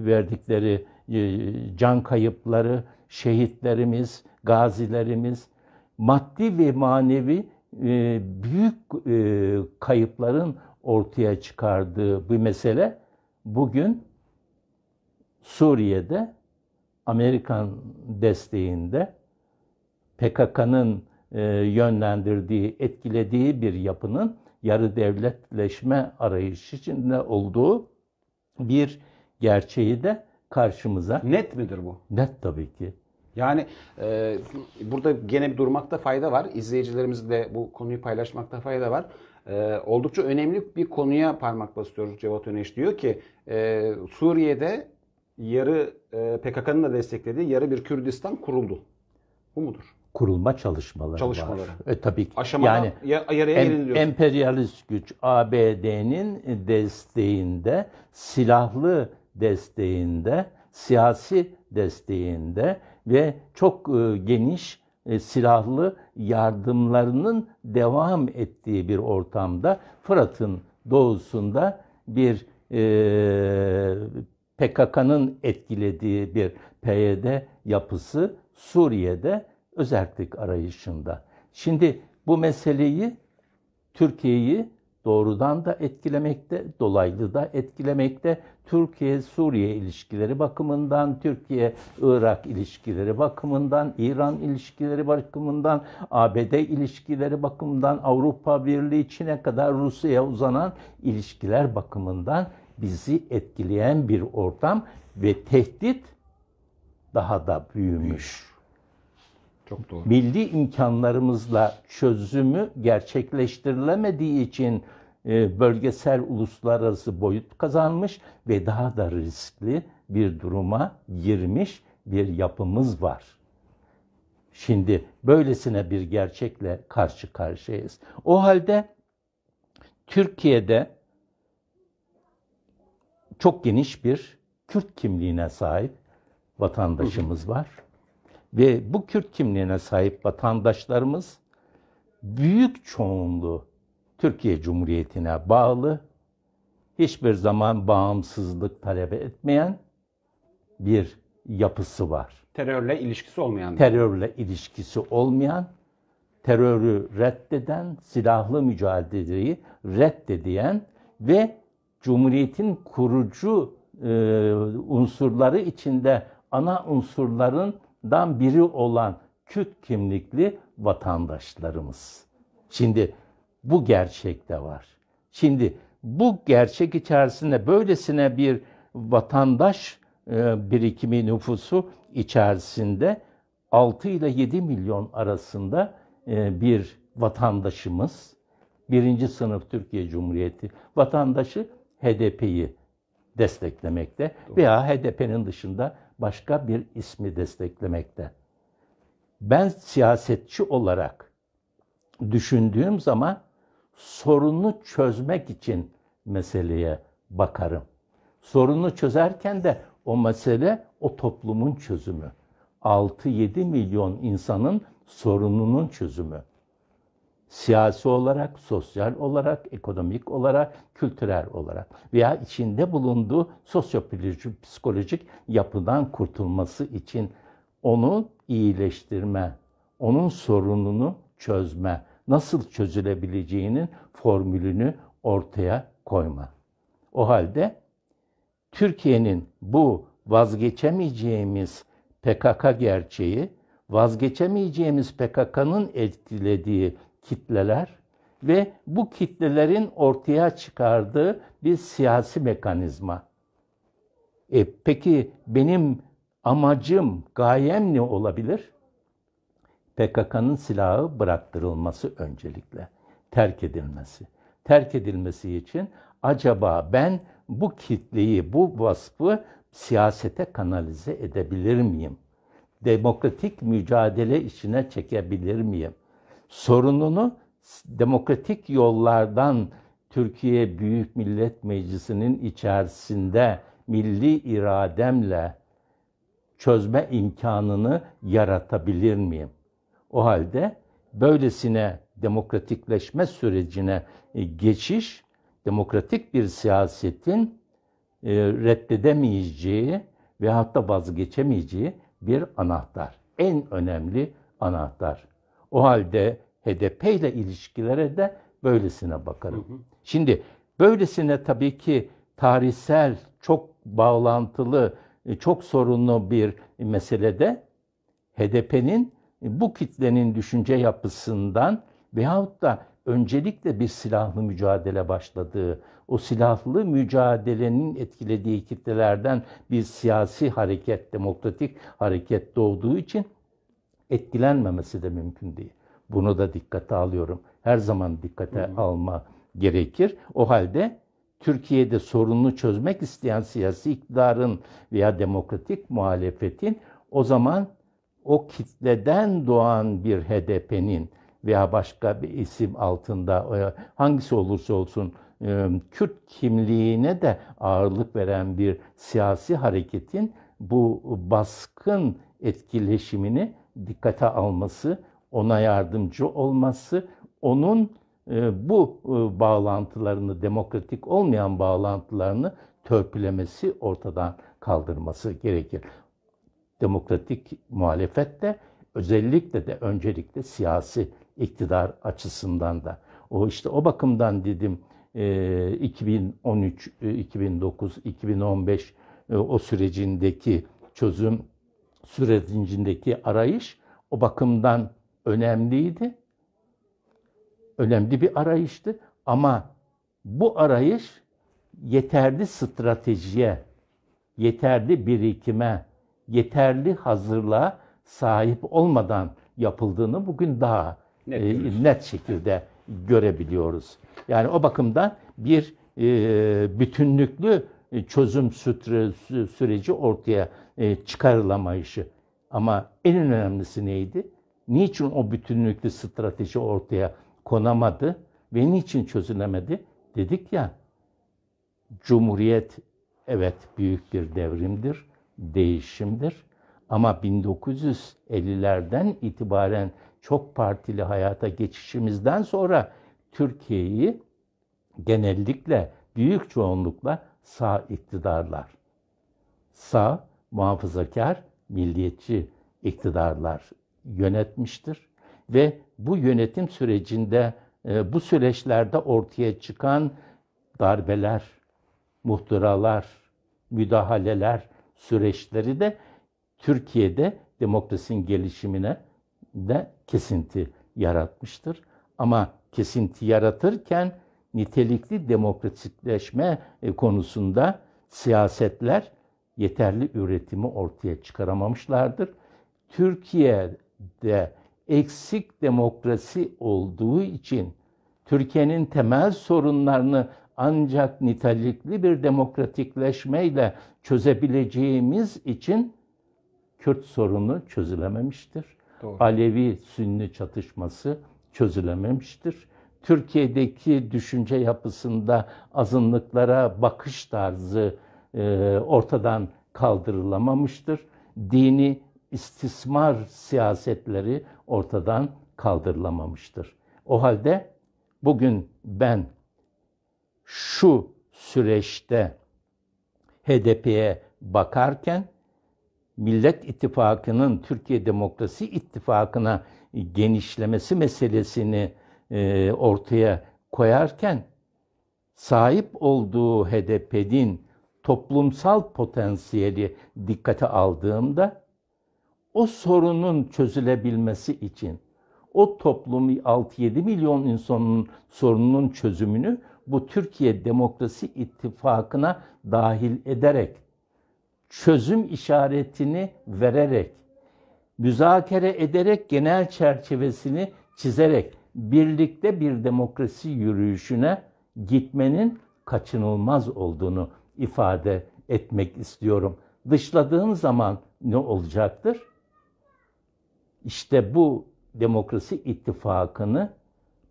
verdikleri e, can kayıpları, şehitlerimiz, gazilerimiz, maddi ve manevi e, büyük e, kayıpların ortaya çıkardığı bir mesele bugün Suriye'de Amerikan desteğinde PKK'nın e, yönlendirdiği, etkilediği bir yapının yarı devletleşme arayışı içinde olduğu bir gerçeği de karşımıza. Net midir bu? Net tabii ki. Yani e, burada gene bir durmakta fayda var. İzleyicilerimizle bu konuyu paylaşmakta fayda var. E, oldukça önemli bir konuya parmak basıyor Cevat Öneş. Diyor ki e, Suriye'de yarı e, PKK'nın da desteklediği yarı bir Kürdistan kuruldu. Bu mudur? kurulma çalışmaları, çalışmaları. var. E, tabii ki. Aşamadan yani yaraya em, emperyalist güç ABD'nin desteğinde, silahlı desteğinde, siyasi desteğinde ve çok e, geniş e, silahlı yardımlarının devam ettiği bir ortamda Fırat'ın doğusunda bir e, PKK'nın etkilediği bir PYD yapısı Suriye'de özerklik arayışında. Şimdi bu meseleyi Türkiye'yi doğrudan da etkilemekte, dolaylı da etkilemekte. Türkiye-Suriye ilişkileri bakımından, Türkiye-Irak ilişkileri bakımından, İran ilişkileri bakımından, ABD ilişkileri bakımından, Avrupa Birliği içine kadar Rusya'ya uzanan ilişkiler bakımından bizi etkileyen bir ortam ve tehdit daha da büyümüş. Çok doğru. Milli imkanlarımızla çözümü gerçekleştirilemediği için e, bölgesel uluslararası boyut kazanmış ve daha da riskli bir duruma girmiş bir yapımız var. Şimdi böylesine bir gerçekle karşı karşıyayız. O halde Türkiye'de çok geniş bir Kürt kimliğine sahip vatandaşımız var. Ve bu Kürt kimliğine sahip vatandaşlarımız büyük çoğunluğu Türkiye Cumhuriyeti'ne bağlı, hiçbir zaman bağımsızlık talep etmeyen bir yapısı var. Terörle ilişkisi olmayan. Terörle ilişkisi olmayan, terörü reddeden, silahlı mücadeleyi reddediyen ve Cumhuriyet'in kurucu e, unsurları içinde ana unsurların dan biri olan Kürt kimlikli vatandaşlarımız. Şimdi bu gerçek de var. Şimdi bu gerçek içerisinde böylesine bir vatandaş e, birikimi nüfusu içerisinde 6 ile 7 milyon arasında e, bir vatandaşımız, birinci sınıf Türkiye Cumhuriyeti vatandaşı HDP'yi desteklemekte Doğru. veya HDP'nin dışında başka bir ismi desteklemekte. Ben siyasetçi olarak düşündüğüm zaman sorunu çözmek için meseleye bakarım. Sorunu çözerken de o mesele o toplumun çözümü. 6-7 milyon insanın sorununun çözümü. Siyasi olarak, sosyal olarak, ekonomik olarak, kültürel olarak veya içinde bulunduğu psikolojik yapıdan kurtulması için onu iyileştirme, onun sorununu çözme, nasıl çözülebileceğinin formülünü ortaya koyma. O halde Türkiye'nin bu vazgeçemeyeceğimiz PKK gerçeği, vazgeçemeyeceğimiz PKK'nın etkilediği kitleler ve bu kitlelerin ortaya çıkardığı bir siyasi mekanizma. E, peki benim amacım, gayem ne olabilir? PKK'nın silahı bıraktırılması öncelikle, terk edilmesi. Terk edilmesi için acaba ben bu kitleyi, bu vasfı siyasete kanalize edebilir miyim? Demokratik mücadele içine çekebilir miyim? sorununu demokratik yollardan Türkiye Büyük Millet Meclisi'nin içerisinde milli irademle çözme imkanını yaratabilir miyim? O halde böylesine demokratikleşme sürecine e, geçiş demokratik bir siyasetin e, reddedemeyeceği ve hatta vazgeçemeyeceği bir anahtar. En önemli anahtar. O halde HDP ile ilişkilere de böylesine bakarım. Hı hı. Şimdi böylesine tabii ki tarihsel, çok bağlantılı, e, çok sorunlu bir meselede HDP'nin bu kitlenin düşünce yapısından veyahut da öncelikle bir silahlı mücadele başladığı, o silahlı mücadelenin etkilediği kitlelerden bir siyasi hareket, demokratik hareket doğduğu için etkilenmemesi de mümkün değil. Bunu da dikkate alıyorum. Her zaman dikkate hı hı. alma gerekir. O halde Türkiye'de sorununu çözmek isteyen siyasi iktidarın veya demokratik muhalefetin o zaman o kitleden doğan bir HDP'nin veya başka bir isim altında e, hangisi olursa olsun e, Kürt kimliğine de ağırlık veren bir siyasi hareketin bu baskın etkileşimini dikkate alması, ona yardımcı olması, onun e, bu e, bağlantılarını, demokratik olmayan bağlantılarını törpülemesi, ortadan kaldırması gerekir. Demokratik muhalefet de özellikle de öncelikle siyasi iktidar açısından da. O işte o bakımdan dedim 2013, 2009, 2015 o sürecindeki çözüm sürecindeki arayış o bakımdan önemliydi. Önemli bir arayıştı ama bu arayış yeterli stratejiye, yeterli birikime, yeterli hazırlığa sahip olmadan yapıldığını bugün daha net, e, net şekilde görebiliyoruz. Yani o bakımdan bir e, bütünlüklü e, çözüm süreci ortaya e, çıkarılamayışı. Ama en önemlisi neydi? Niçin o bütünlüklü strateji ortaya konamadı ve niçin çözülemedi? Dedik ya, Cumhuriyet evet büyük bir devrimdir, değişimdir. Ama 1950'lerden itibaren çok partili hayata geçişimizden sonra Türkiye'yi genellikle büyük çoğunlukla sağ iktidarlar. Sağ, muhafazakar, milliyetçi iktidarlar yönetmiştir ve bu yönetim sürecinde e, bu süreçlerde ortaya çıkan darbeler, muhtıralar, müdahaleler süreçleri de Türkiye'de demokrasinin gelişimine de kesinti yaratmıştır. Ama kesinti yaratırken nitelikli demokratikleşme e, konusunda siyasetler yeterli üretimi ortaya çıkaramamışlardır. Türkiye'de eksik demokrasi olduğu için Türkiye'nin temel sorunlarını ancak nitelikli bir demokratikleşmeyle çözebileceğimiz için Kürt sorunu çözülememiştir. Alevi-Sünni çatışması çözülememiştir. Türkiye'deki düşünce yapısında azınlıklara bakış tarzı e, ortadan kaldırılamamıştır. Dini istismar siyasetleri ortadan kaldırılamamıştır. O halde bugün ben şu süreçte HDP'ye bakarken Millet İttifakı'nın Türkiye Demokrasi İttifakı'na genişlemesi meselesini e, ortaya koyarken sahip olduğu HDP'nin toplumsal potansiyeli dikkate aldığımda o sorunun çözülebilmesi için o toplumu 6-7 milyon insanın sorununun çözümünü bu Türkiye Demokrasi İttifakı'na dahil ederek, çözüm işaretini vererek, müzakere ederek genel çerçevesini çizerek birlikte bir demokrasi yürüyüşüne gitmenin kaçınılmaz olduğunu ifade etmek istiyorum. Dışladığın zaman ne olacaktır? İşte bu demokrasi ittifakını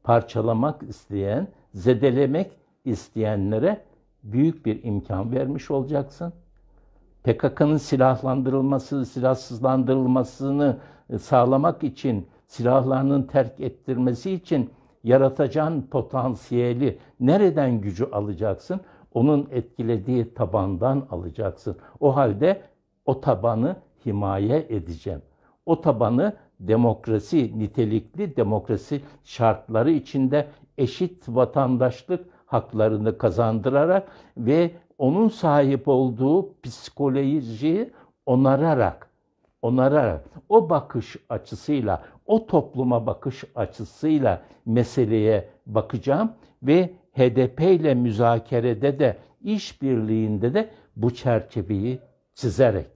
parçalamak isteyen, zedelemek isteyenlere büyük bir imkan vermiş olacaksın. PKK'nın silahlandırılması, silahsızlandırılmasını e, sağlamak için silahlarının terk ettirmesi için yaratacağın potansiyeli nereden gücü alacaksın? Onun etkilediği tabandan alacaksın. O halde o tabanı himaye edeceğim. O tabanı demokrasi, nitelikli demokrasi şartları içinde eşit vatandaşlık haklarını kazandırarak ve onun sahip olduğu psikolojiyi onararak onlara o bakış açısıyla, o topluma bakış açısıyla meseleye bakacağım ve HDP ile müzakerede de işbirliğinde de bu çerçeveyi çizerek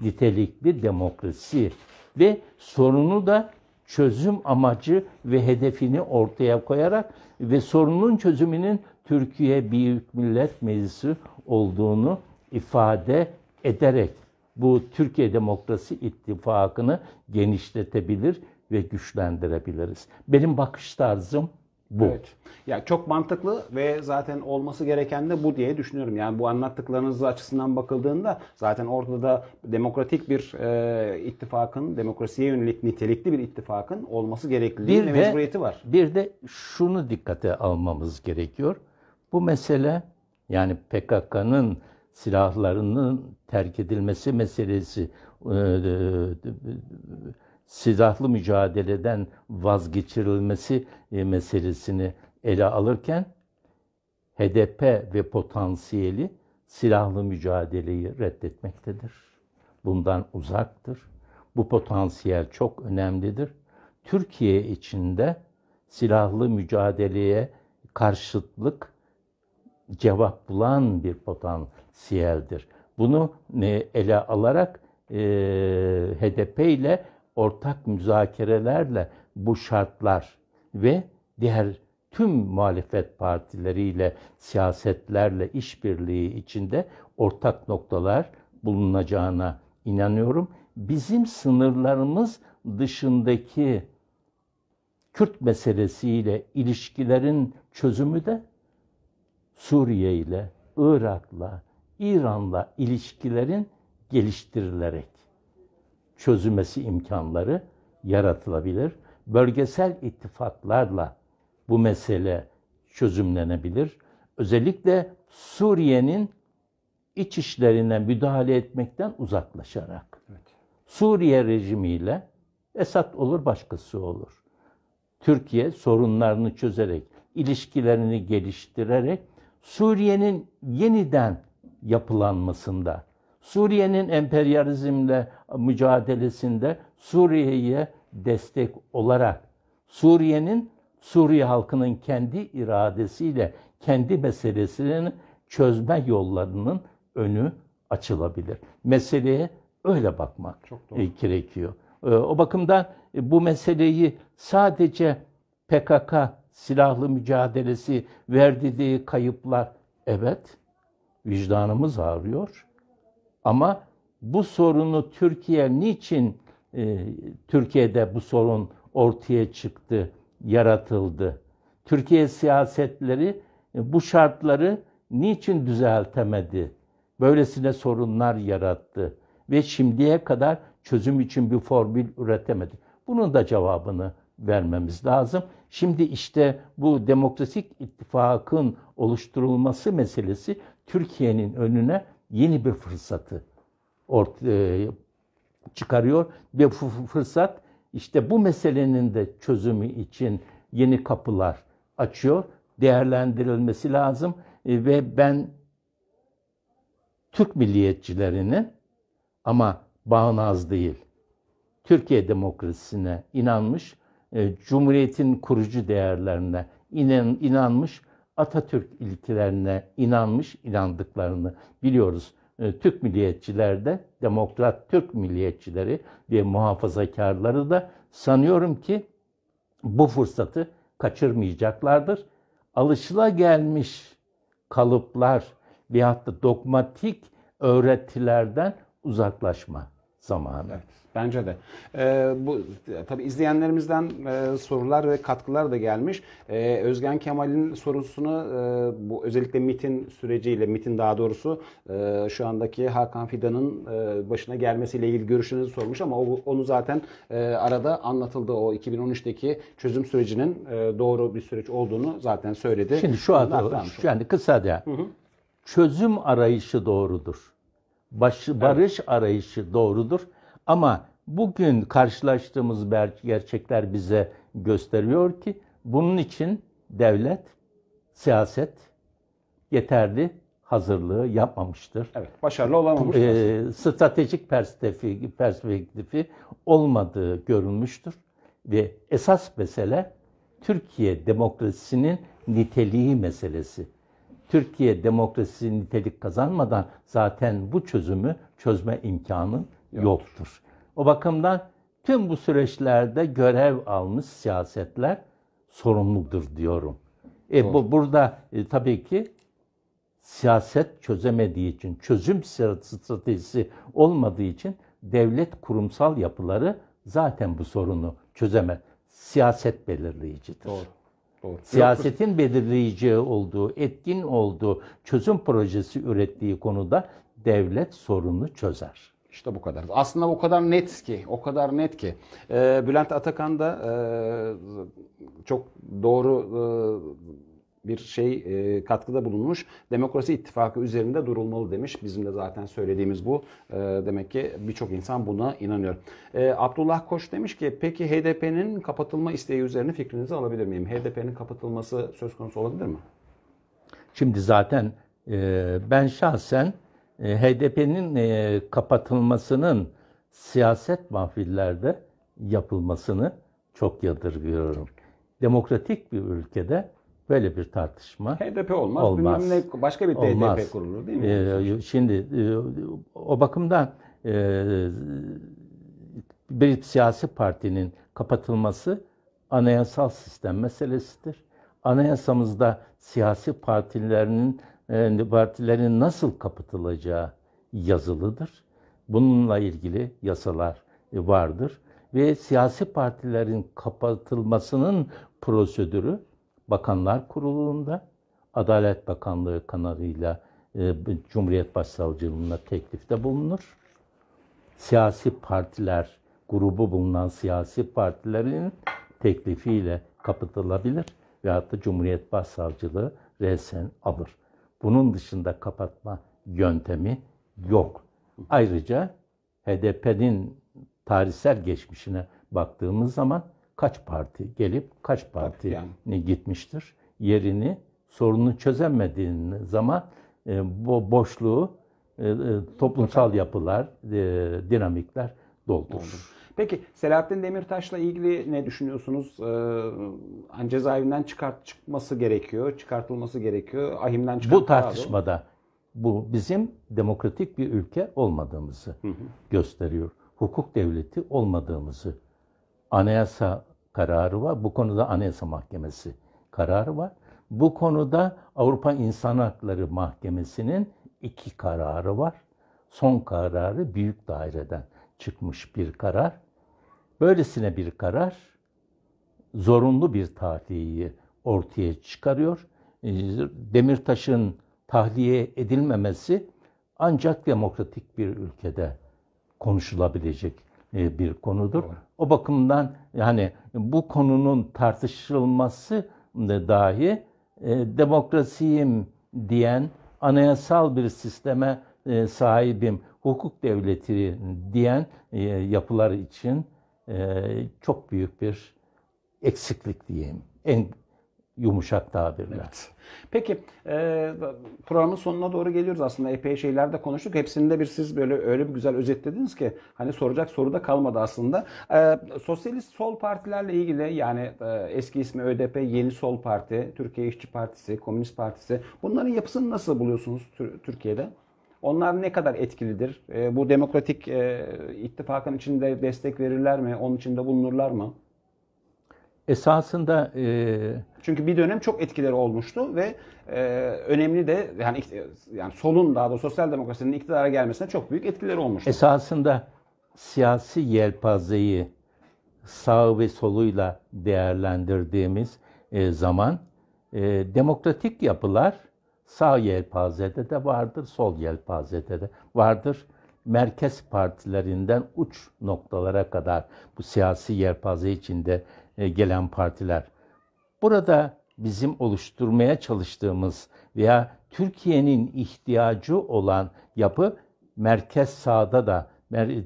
nitelikli demokrasi ve sorunu da çözüm amacı ve hedefini ortaya koyarak ve sorunun çözümünün Türkiye Büyük Millet Meclisi olduğunu ifade ederek bu Türkiye Demokrasi İttifakı'nı genişletebilir ve güçlendirebiliriz. Benim bakış tarzım bu. Evet. Ya çok mantıklı ve zaten olması gereken de bu diye düşünüyorum. Yani bu anlattıklarınız açısından bakıldığında zaten ortada da demokratik bir e, ittifakın, demokrasiye yönelik nitelikli bir ittifakın olması gerekliliği ve mecburiyeti var. Bir de şunu dikkate almamız gerekiyor. Bu mesele yani PKK'nın silahlarının terk edilmesi meselesi, e, e, silahlı mücadeleden vazgeçirilmesi e, meselesini ele alırken HDP ve potansiyeli silahlı mücadeleyi reddetmektedir. Bundan uzaktır. Bu potansiyel çok önemlidir. Türkiye içinde silahlı mücadeleye karşıtlık cevap bulan bir potansiyel sieldir. Bunu e, ele alarak e, HDP ile ortak müzakerelerle bu şartlar ve diğer tüm muhalefet partileriyle, siyasetlerle işbirliği içinde ortak noktalar bulunacağına inanıyorum. Bizim sınırlarımız dışındaki Kürt meselesiyle ilişkilerin çözümü de Suriye ile, Irak'la, İran'la ilişkilerin geliştirilerek çözülmesi imkanları yaratılabilir. Bölgesel ittifaklarla bu mesele çözümlenebilir. Özellikle Suriye'nin iç işlerine müdahale etmekten uzaklaşarak. Evet. Suriye rejimiyle Esad olur başkası olur. Türkiye sorunlarını çözerek, ilişkilerini geliştirerek Suriye'nin yeniden yapılanmasında, Suriye'nin emperyalizmle mücadelesinde Suriye'ye destek olarak Suriye'nin Suriye halkının kendi iradesiyle kendi meselesini çözme yollarının önü açılabilir. Meseleye öyle bakmak Çok doğru. E, gerekiyor. E, o bakımdan e, bu meseleyi sadece PKK silahlı mücadelesi verdiği kayıplar evet vicdanımız ağrıyor. Ama bu sorunu Türkiye niçin e, Türkiye'de bu sorun ortaya çıktı, yaratıldı? Türkiye siyasetleri e, bu şartları niçin düzeltemedi? Böylesine sorunlar yarattı ve şimdiye kadar çözüm için bir formül üretemedi. Bunun da cevabını vermemiz lazım. Şimdi işte bu demokratik ittifakın oluşturulması meselesi Türkiye'nin önüne yeni bir fırsatı ortaya e, çıkarıyor Bir fırsat işte bu meselenin de çözümü için yeni kapılar açıyor, değerlendirilmesi lazım e, ve ben Türk milliyetçilerinin ama bağnaz değil, Türkiye demokrasisine inanmış, e, Cumhuriyet'in kurucu değerlerine inan, inanmış Atatürk ilkelerine inanmış, inandıklarını biliyoruz. Ee, Türk milliyetçiler de, demokrat Türk milliyetçileri ve muhafazakarları da sanıyorum ki bu fırsatı kaçırmayacaklardır. Alışıla gelmiş kalıplar veyahut da dogmatik öğretilerden uzaklaşma zamanı. Evet. Bence de. Ee, bu tabi izleyenlerimizden e, sorular ve katkılar da gelmiş. Ee, Özgen Kemal'in sorusunu e, bu özellikle MIT'in süreciyle, MIT'in daha doğrusu e, şu andaki Hakan Fidan'ın e, başına gelmesiyle ilgili görüşünüzü sormuş ama o, onu zaten e, arada anlatıldı. O 2013'teki çözüm sürecinin e, doğru bir süreç olduğunu zaten söyledi. Şimdi şu anda yani kısaca hı çözüm arayışı doğrudur. Baş, barış evet. arayışı doğrudur ama bugün karşılaştığımız gerçekler bize gösteriyor ki bunun için devlet, siyaset yeterli hazırlığı yapmamıştır. Evet, başarılı olamamıştır. E, stratejik perspektifi, perspektifi olmadığı görülmüştür ve esas mesele Türkiye demokrasisinin niteliği meselesi. Türkiye demokrasisi nitelik kazanmadan zaten bu çözümü çözme imkanı yoktur. yoktur. O bakımdan tüm bu süreçlerde görev almış siyasetler sorumludur diyorum. E bu burada e, tabii ki siyaset çözemediği için, çözüm stratejisi olmadığı için devlet kurumsal yapıları zaten bu sorunu çözemez. Siyaset belirleyicidir. Doğru. Doğru. Siyasetin belirleyici olduğu, etkin olduğu, çözüm projesi ürettiği konuda devlet sorunu çözer. İşte bu kadar. Aslında o kadar net ki, o kadar net ki. Ee, Bülent Atakan da e, çok doğru e, bir şey e, katkıda bulunmuş. Demokrasi ittifakı üzerinde durulmalı demiş. Bizim de zaten söylediğimiz bu. E, demek ki birçok insan buna inanıyor. E, Abdullah Koç demiş ki peki HDP'nin kapatılma isteği üzerine fikrinizi alabilir miyim? HDP'nin kapatılması söz konusu olabilir mi? Şimdi zaten e, ben şahsen ee, HDP'nin e, kapatılmasının siyaset mahfillerde yapılmasını çok yadırgıyorum. Demokratik bir ülkede böyle bir tartışma HDP olmaz. olmaz. Bilmem ne başka bir olmaz. HDP kurulur değil mi? Ee, şimdi e, o bakımdan e, bir siyasi partinin kapatılması anayasal sistem meselesidir. Anayasamızda siyasi partilerinin partilerin nasıl kapatılacağı yazılıdır. Bununla ilgili yasalar e, vardır ve siyasi partilerin kapatılmasının prosedürü Bakanlar Kurulu'nda Adalet Bakanlığı kanalıyla e, Cumhuriyet Başsavcılığına teklifte bulunur. Siyasi partiler grubu bulunan siyasi partilerin teklifiyle kapatılabilir ve da Cumhuriyet Başsavcılığı resen alır. Bunun dışında kapatma yöntemi yok. Ayrıca HDP'nin tarihsel geçmişine baktığımız zaman kaç parti gelip kaç parti yani. gitmiştir? Yerini sorunu çözemediğin zaman e, bu boşluğu e, e toplumsal yapılar, e, dinamikler doldurur. Olur. Peki Selahattin Demirtaş'la ilgili ne düşünüyorsunuz? Ee, hani cezaevinden çıkart çıkması gerekiyor, çıkartılması gerekiyor. Ahim'den Bu tartışmada bu bizim demokratik bir ülke olmadığımızı hı hı. gösteriyor. Hukuk devleti olmadığımızı. Anayasa kararı var. Bu konuda Anayasa Mahkemesi kararı var. Bu konuda Avrupa İnsan Hakları Mahkemesi'nin iki kararı var. Son kararı büyük daireden çıkmış bir karar. Böylesine bir karar zorunlu bir tahliyeyi ortaya çıkarıyor. Ee, Demirtaş'ın tahliye edilmemesi ancak demokratik bir ülkede konuşulabilecek e, bir konudur. O bakımdan yani bu konunun tartışılması dahi e, demokrasiyim diyen, anayasal bir sisteme e, sahibim, hukuk devleti diyen yapılar için ee, çok büyük bir eksiklik diyeyim. En yumuşak tabirle. Evet. Peki e, programın sonuna doğru geliyoruz aslında. Epey şeyler de konuştuk. hepsinde bir siz böyle öyle bir güzel özetlediniz ki hani soracak soru da kalmadı aslında. E, sosyalist sol partilerle ilgili yani e, eski ismi ÖDP, Yeni Sol Parti, Türkiye İşçi Partisi, Komünist Partisi bunların yapısını nasıl buluyorsunuz Türkiye'de? Onlar ne kadar etkilidir? E, bu demokratik e, ittifakın içinde destek verirler mi? Onun içinde bulunurlar mı? Esasında e... çünkü bir dönem çok etkileri olmuştu ve e, önemli de yani yani solun daha da sosyal demokrasinin iktidara gelmesine çok büyük etkileri olmuştu. Esasında siyasi yelpazeyi sağ ve soluyla değerlendirdiğimiz e, zaman e, demokratik yapılar Sağ yelpazede de vardır, sol yelpazede de vardır. Merkez partilerinden uç noktalara kadar bu siyasi yelpaze içinde e, gelen partiler. Burada bizim oluşturmaya çalıştığımız veya Türkiye'nin ihtiyacı olan yapı merkez sağda da e,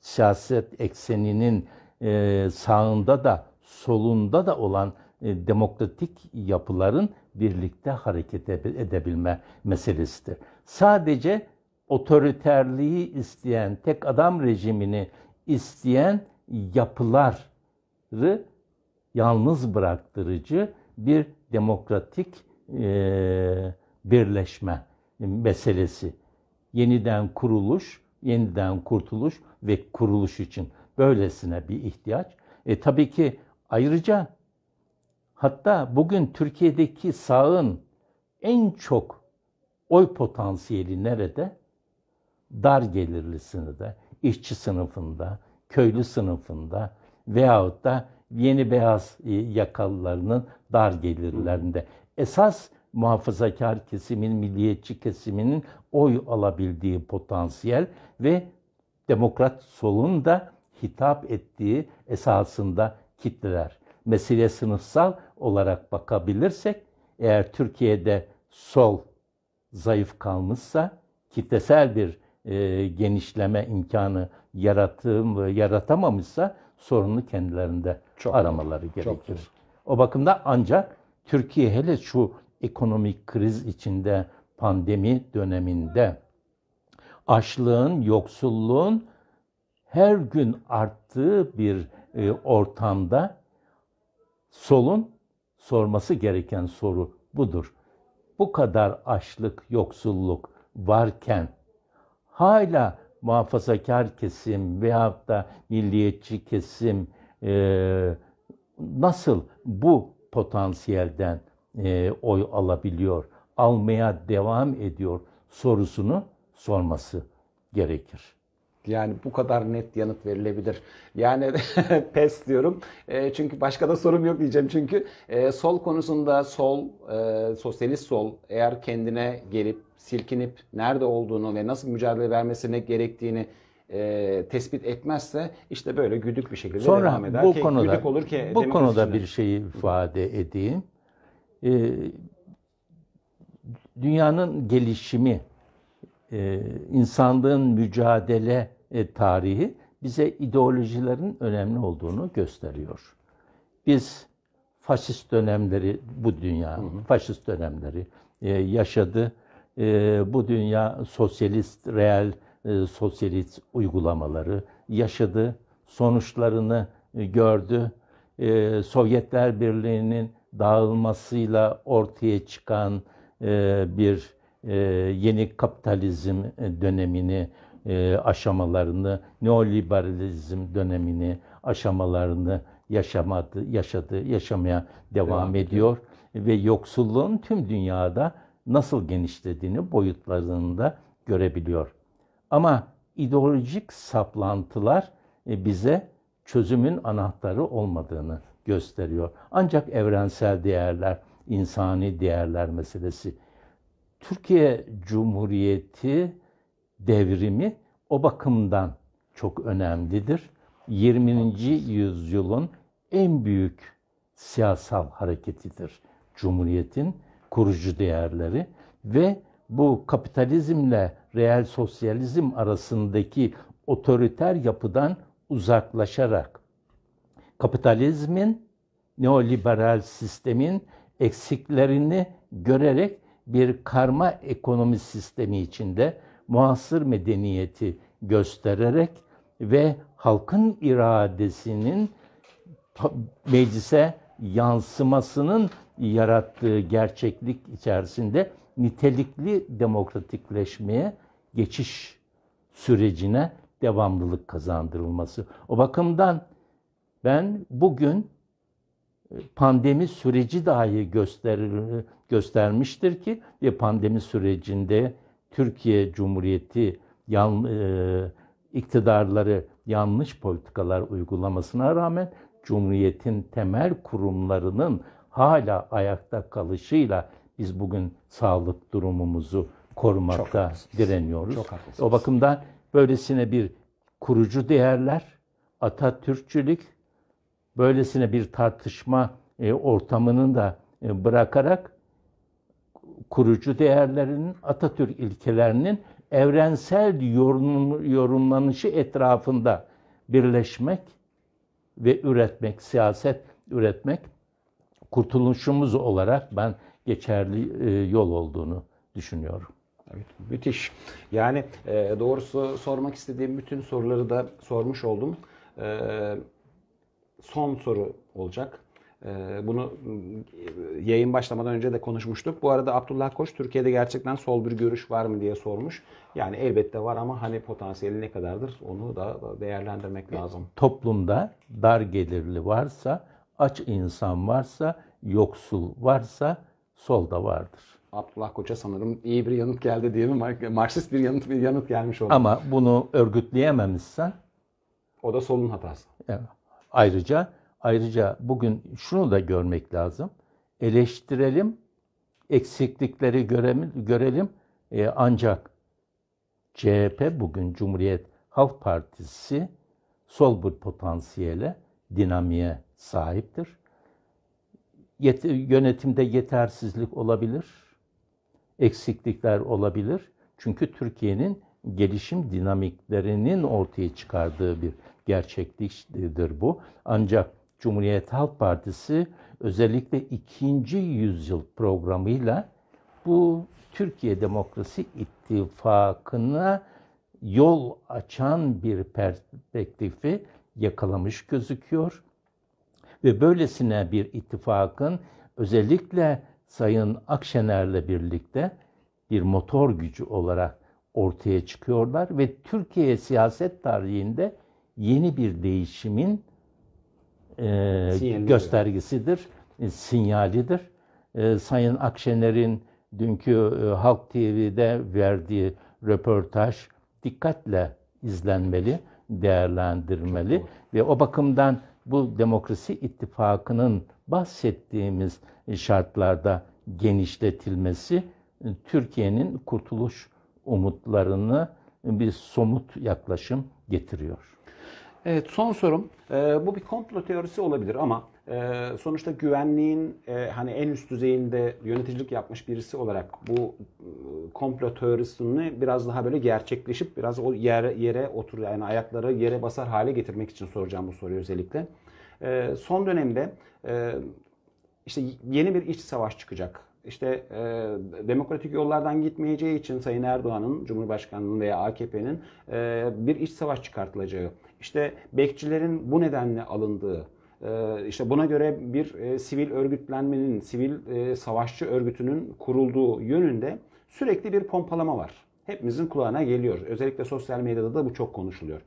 siyaset ekseninin e, sağında da solunda da olan e, demokratik yapıların birlikte hareket edebilme meselesidir. Sadece otoriterliği isteyen, tek adam rejimini isteyen yapıları yalnız bıraktırıcı bir demokratik e, birleşme meselesi. Yeniden kuruluş, yeniden kurtuluş ve kuruluş için böylesine bir ihtiyaç. E tabii ki ayrıca Hatta bugün Türkiye'deki sağın en çok oy potansiyeli nerede? Dar gelirli sınıfta, işçi sınıfında, köylü sınıfında veyahut da yeni beyaz e, yakalılarının dar gelirlerinde. Esas muhafazakar kesimin, milliyetçi kesiminin oy alabildiği potansiyel ve demokrat solun da hitap ettiği esasında kitleler mesele sınıfsal olarak bakabilirsek eğer Türkiye'de sol zayıf kalmışsa kitlesel bir e, genişleme imkanı yaratım yaratamamışsa sorunu kendilerinde çok aramaları gerekir. Çok o bakımda ancak Türkiye hele şu ekonomik kriz içinde pandemi döneminde açlığın, yoksulluğun her gün arttığı bir e, ortamda Solun sorması gereken soru budur. Bu kadar açlık, yoksulluk varken hala muhafazakar kesim veyahut da milliyetçi kesim e, nasıl bu potansiyelden e, oy alabiliyor, almaya devam ediyor sorusunu sorması gerekir. Yani bu kadar net yanıt verilebilir. Yani (laughs) pes diyorum. E, çünkü başka da sorum yok diyeceğim. Çünkü e, sol konusunda sol, e, sosyalist sol eğer kendine gelip silkinip nerede olduğunu ve nasıl mücadele vermesine gerektiğini e, tespit etmezse işte böyle güdük bir şekilde Sonra devam eder bu ki konuda, güdük olur ki bu konuda bir şey ifade edeyim. Ee, dünyanın gelişimi, e, insanlığın mücadele e, tarihi bize ideolojilerin önemli olduğunu gösteriyor. Biz faşist dönemleri bu dünya hı hı. faşist dönemleri e, yaşadı. E, bu dünya sosyalist, real e, sosyalist uygulamaları yaşadı. Sonuçlarını e, gördü. E, Sovyetler Birliği'nin dağılmasıyla ortaya çıkan e, bir e, yeni kapitalizm e, dönemini e, aşamalarını, neoliberalizm dönemini aşamalarını yaşamadı, yaşadı, yaşamaya devam evet. ediyor ve yoksulluğun tüm dünyada nasıl genişlediğini boyutlarını da görebiliyor. Ama ideolojik saplantılar e, bize çözümün anahtarı olmadığını gösteriyor. Ancak evrensel değerler, insani değerler meselesi. Türkiye Cumhuriyeti devrimi o bakımdan çok önemlidir. 20. yüzyılın en büyük siyasal hareketidir Cumhuriyet'in kurucu değerleri ve bu kapitalizmle reel sosyalizm arasındaki otoriter yapıdan uzaklaşarak kapitalizmin neoliberal sistemin eksiklerini görerek bir karma ekonomi sistemi içinde muasır medeniyeti göstererek ve halkın iradesinin meclise yansımasının yarattığı gerçeklik içerisinde nitelikli demokratikleşmeye geçiş sürecine devamlılık kazandırılması. O bakımdan ben bugün e, pandemi süreci dahi göster, göstermiştir ki ve pandemi sürecinde Türkiye Cumhuriyeti yan, e, iktidarları yanlış politikalar uygulamasına rağmen Cumhuriyet'in temel kurumlarının hala ayakta kalışıyla biz bugün sağlık durumumuzu korumakta Çok direniyoruz. Çok o bakımdan böylesine bir kurucu değerler, Atatürkçülük, böylesine bir tartışma e, ortamını da e, bırakarak kurucu değerlerinin, Atatürk ilkelerinin evrensel yorum, yorumlanışı etrafında birleşmek ve üretmek, siyaset üretmek kurtuluşumuz olarak ben geçerli e, yol olduğunu düşünüyorum. Evet, müthiş. Yani e, doğrusu sormak istediğim bütün soruları da sormuş oldum. E, son soru olacak. Ee, bunu e, yayın başlamadan önce de konuşmuştuk. Bu arada Abdullah Koç Türkiye'de gerçekten sol bir görüş var mı diye sormuş. Yani elbette var ama hani potansiyeli ne kadardır onu da değerlendirmek e, lazım. Toplumda dar gelirli varsa, aç insan varsa, yoksul varsa solda vardır. Abdullah Koç'a sanırım iyi bir yanıt geldi diye mi? Marksist bir yanıt bir yanıt gelmiş oldu. Ama bunu örgütleyememişsen o da solun hatası. Evet. Ayrıca Ayrıca bugün şunu da görmek lazım. Eleştirelim, eksiklikleri görelim, görelim. ancak CHP bugün Cumhuriyet Halk Partisi sol bir potansiyele, dinamiğe sahiptir. Yet yönetimde yetersizlik olabilir, eksiklikler olabilir. Çünkü Türkiye'nin gelişim dinamiklerinin ortaya çıkardığı bir gerçekliktir bu. Ancak Cumhuriyet Halk Partisi özellikle ikinci yüzyıl programıyla bu Türkiye Demokrasi İttifakı'na yol açan bir perspektifi yakalamış gözüküyor. Ve böylesine bir ittifakın özellikle Sayın Akşener'le birlikte bir motor gücü olarak ortaya çıkıyorlar ve Türkiye siyaset tarihinde yeni bir değişimin e, göstergesidir, e, sinyalidir. E, Sayın Akşener'in dünkü e, Halk TV'de verdiği röportaj dikkatle izlenmeli, değerlendirmeli ve o bakımdan bu demokrasi ittifakının bahsettiğimiz şartlarda genişletilmesi e, Türkiye'nin kurtuluş umutlarını e, bir somut yaklaşım getiriyor. Evet son sorum. Ee, bu bir komplo teorisi olabilir ama e, sonuçta güvenliğin e, hani en üst düzeyinde yöneticilik yapmış birisi olarak bu e, komplo teorisini biraz daha böyle gerçekleşip biraz o yere, yere otur yani ayakları yere basar hale getirmek için soracağım bu soruyu özellikle. E, son dönemde e, işte yeni bir iç savaş çıkacak İşte e, demokratik yollardan gitmeyeceği için Sayın Erdoğan'ın, Cumhurbaşkanı'nın veya AKP'nin e, bir iç savaş çıkartılacağı işte bekçilerin bu nedenle alındığı, e, işte buna göre bir e, sivil örgütlenmenin, sivil e, savaşçı örgütünün kurulduğu yönünde sürekli bir pompalama var. Hepimizin kulağına geliyor. Özellikle sosyal medyada da bu çok konuşuluyor.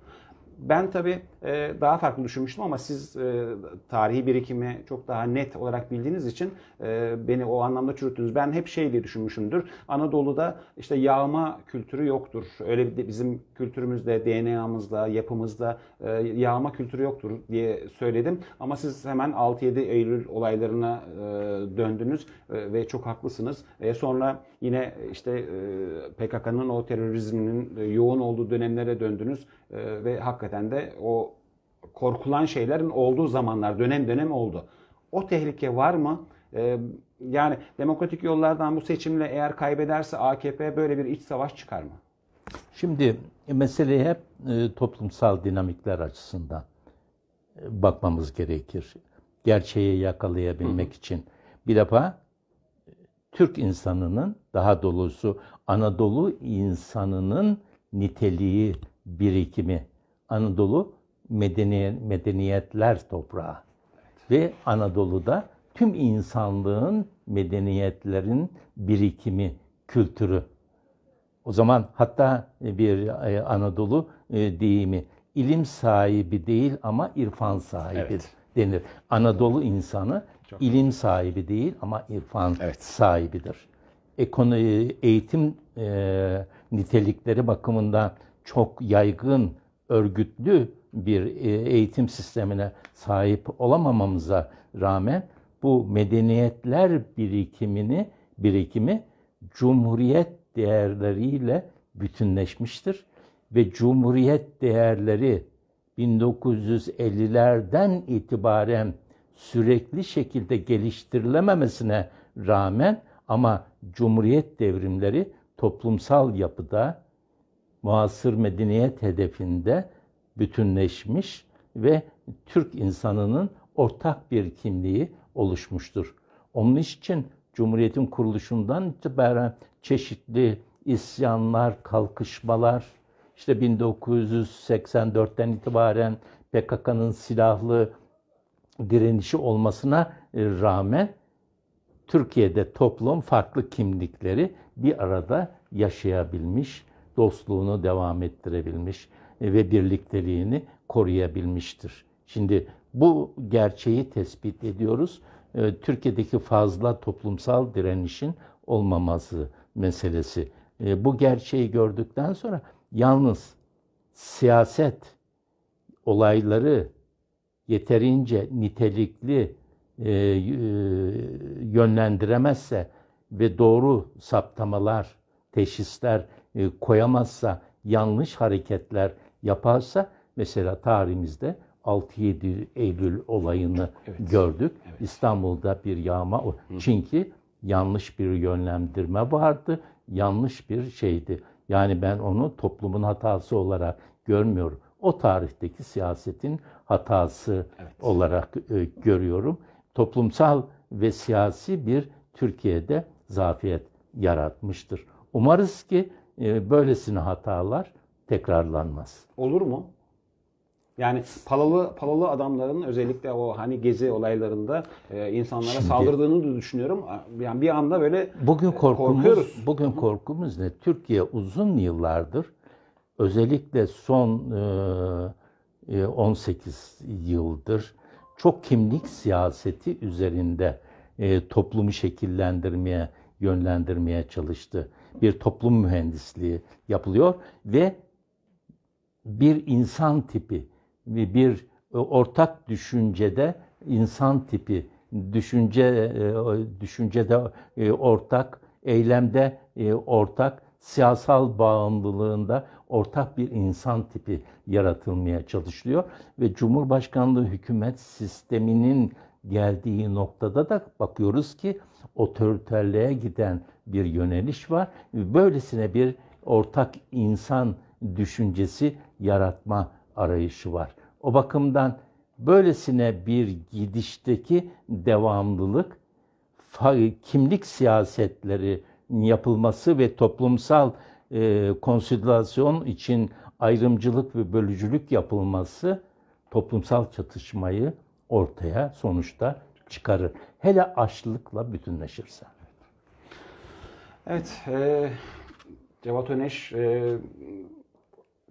Ben tabii ee, daha farklı düşünmüştüm ama siz e, tarihi birikimi çok daha net olarak bildiğiniz için e, beni o anlamda çürüttünüz. Ben hep şey diye düşünmüşümdür. Anadolu'da işte yağma kültürü yoktur. Öyle bir bizim kültürümüzde, DNA'mızda, yapımızda e, yağma kültürü yoktur diye söyledim. Ama siz hemen 6-7 Eylül olaylarına döndünüz ve çok haklısınız. sonra yine işte PKK'nın o terörizminin yoğun olduğu dönemlere döndünüz ve hakikaten de o korkulan şeylerin olduğu zamanlar dönem dönem oldu. O tehlike var mı? Ee, yani demokratik yollardan bu seçimle eğer kaybederse AKP böyle bir iç savaş çıkar mı? Şimdi e, meseleyi hep e, toplumsal dinamikler açısından e, bakmamız gerekir. Gerçeği yakalayabilmek Hı. için bir defa e, Türk insanının daha doğrusu Anadolu insanının niteliği birikimi Anadolu medeni, medeniyetler toprağı. Ve Anadolu'da tüm insanlığın medeniyetlerin birikimi, kültürü. O zaman hatta e, bir e, Anadolu e, deyimi ilim sahibi değil ama irfan sahibi evet. denir. Anadolu insanı Çok ilim sahibi değil ama irfan evet. sahibidir. Ekono eğitim e, nitelikleri bakımından çok yaygın, örgütlü bir e, eğitim sistemine sahip olamamamıza rağmen bu medeniyetler birikimini birikimi cumhuriyet değerleriyle bütünleşmiştir ve cumhuriyet değerleri 1950'lerden itibaren sürekli şekilde geliştirilememesine rağmen ama cumhuriyet devrimleri toplumsal yapıda muasır medeniyet hedefinde bütünleşmiş ve Türk insanının ortak bir kimliği oluşmuştur. Onun için Cumhuriyet'in kuruluşundan itibaren çeşitli isyanlar, kalkışmalar, işte 1984'ten itibaren PKK'nın silahlı direnişi olmasına e, rağmen Türkiye'de toplum farklı kimlikleri bir arada yaşayabilmiş, dostluğunu devam ettirebilmiş. E, ve birlikteliğini koruyabilmiştir. Şimdi bu gerçeği tespit ediyoruz. E, Türkiye'deki fazla toplumsal direnişin olmaması meselesi. E, bu gerçeği gördükten sonra yalnız siyaset olayları yeterince nitelikli yönlendiremezse ve doğru saptamalar, teşhisler koyamazsa yanlış hareketler yaparsa mesela tarihimizde 6-7 Eylül olayını evet. gördük. Evet. İstanbul'da bir yağma Hı. çünkü yanlış bir yönlendirme vardı. Yanlış bir şeydi. Yani ben onu toplumun hatası olarak görmüyorum. O tarihteki siyasetin hatası evet. olarak e, görüyorum. Toplumsal ve siyasi bir Türkiye'de zafiyet yaratmıştır. Umarız ki e, böylesine hatalar tekrarlanmaz. Olur mu? Yani palalı palalı adamların özellikle o hani gezi olaylarında e, insanlara Şimdi, saldırdığını da düşünüyorum. Yani bir anda böyle bugün e, korkumuz korkuyoruz. bugün korkumuz ne? Türkiye uzun yıllardır özellikle son e, 18 e, yıldır çok kimlik siyaseti üzerinde e, toplumu şekillendirmeye, yönlendirmeye çalıştı. Bir toplum mühendisliği yapılıyor ve bir insan tipi, ve bir e, ortak düşüncede insan tipi, düşünce e, e, düşüncede ortak, eylemde ortak, siyasal bağımlılığında ortak bir insan tipi yaratılmaya çalışılıyor ve Cumhurbaşkanlığı hükümet sisteminin geldiği noktada da bakıyoruz ki otoriterliğe giden bir yöneliş var. Böylesine bir ortak insan düşüncesi yaratma arayışı var. O bakımdan böylesine bir gidişteki devamlılık kimlik siyasetleri yapılması ve toplumsal e, konsolidasyonu için ayrımcılık ve bölücülük yapılması toplumsal çatışmayı ortaya sonuçta çıkarır. Hele açlıkla bütünleşirse. Evet, evet e, Cevat Öneş e,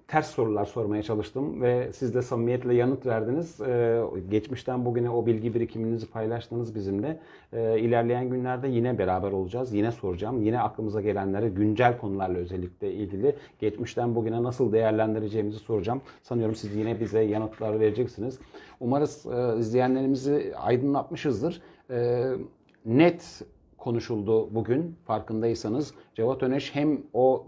ters sorular sormaya çalıştım ve siz de samimiyetle yanıt verdiniz. Ee, geçmişten bugüne o bilgi birikiminizi paylaştınız bizimle. Ee, ilerleyen günlerde yine beraber olacağız. Yine soracağım. Yine aklımıza gelenlere güncel konularla özellikle ilgili geçmişten bugüne nasıl değerlendireceğimizi soracağım. Sanıyorum siz yine bize yanıtlar vereceksiniz. Umarız e, izleyenlerimizi aydınlatmışızdır. E, net konuşuldu bugün farkındaysanız. Cevat Öneş hem o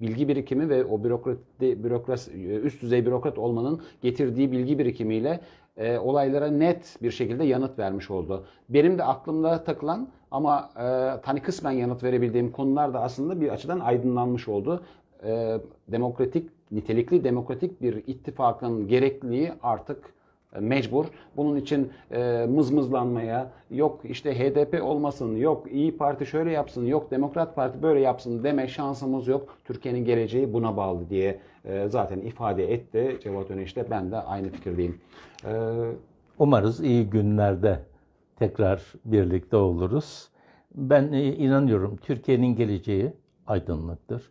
bilgi birikimi ve o bürokrasi, bürokrasi üst düzey bürokrat olmanın getirdiği bilgi birikimiyle e, olaylara net bir şekilde yanıt vermiş oldu. Benim de aklımda takılan ama e, hani kısmen yanıt verebildiğim konular da aslında bir açıdan aydınlanmış oldu. E, demokratik, nitelikli demokratik bir ittifakın gerekliliği artık e, mecbur. Bunun için e, mızmızlanmaya, yok işte HDP olmasın, yok İyi Parti şöyle yapsın, yok Demokrat Parti böyle yapsın deme şansımız yok. Türkiye'nin geleceği buna bağlı diye e, zaten ifade etti Cevat Öneş'te. Ben de aynı fikirdeyim. E, Umarız iyi günlerde tekrar birlikte oluruz. Ben e, inanıyorum Türkiye'nin geleceği aydınlıktır.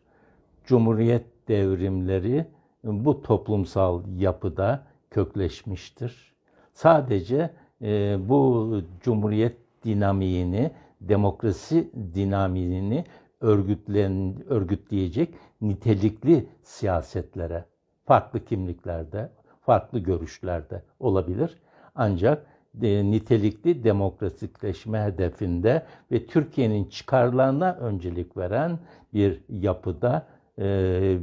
Cumhuriyet devrimleri bu toplumsal yapıda kökleşmiştir. Sadece e, bu cumhuriyet dinamiğini, demokrasi dinamiğini örgütlen, örgütleyecek nitelikli siyasetlere, farklı kimliklerde, farklı görüşlerde olabilir. Ancak e, nitelikli demokratikleşme hedefinde ve Türkiye'nin çıkarlarına öncelik veren bir yapıda e,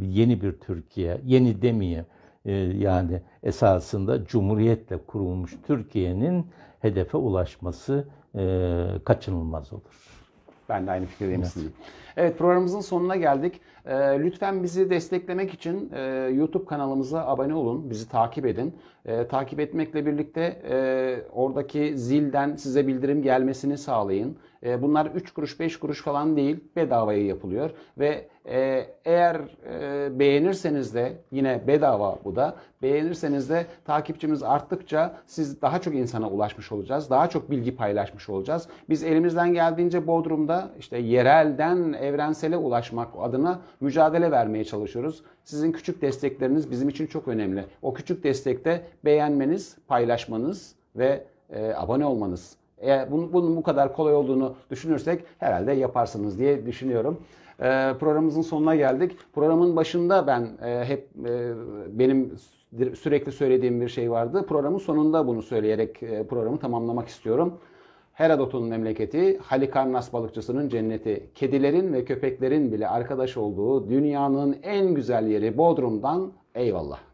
yeni bir Türkiye, yeni demeyeyim ee, yani esasında cumhuriyetle kurulmuş Türkiye'nin hedefe ulaşması e, kaçınılmaz olur. Ben de aynı fikirdeyim evet. sizinle. Evet programımızın sonuna geldik. Ee, lütfen bizi desteklemek için e, YouTube kanalımıza abone olun. Bizi takip edin. Ee, takip etmekle birlikte e, oradaki zilden size bildirim gelmesini sağlayın. E, bunlar 3 kuruş 5 kuruş falan değil bedavaya yapılıyor ve e, eğer e, beğenirseniz de yine bedava bu da beğenirseniz de takipçimiz arttıkça siz daha çok insana ulaşmış olacağız. Daha çok bilgi paylaşmış olacağız. Biz elimizden geldiğince Bodrum'da işte yerelden evrensele ulaşmak adına mücadele vermeye çalışıyoruz. Sizin küçük destekleriniz bizim için çok önemli. O küçük destekte beğenmeniz, paylaşmanız ve e, abone olmanız eğer bunun, bunun bu kadar kolay olduğunu düşünürsek herhalde yaparsınız diye düşünüyorum. E, programımızın sonuna geldik. Programın başında ben e, hep e, benim sürekli söylediğim bir şey vardı. Programın sonunda bunu söyleyerek e, programı tamamlamak istiyorum. Herodot'un memleketi, Halikarnas balıkçısının cenneti, kedilerin ve köpeklerin bile arkadaş olduğu dünyanın en güzel yeri Bodrum'dan eyvallah.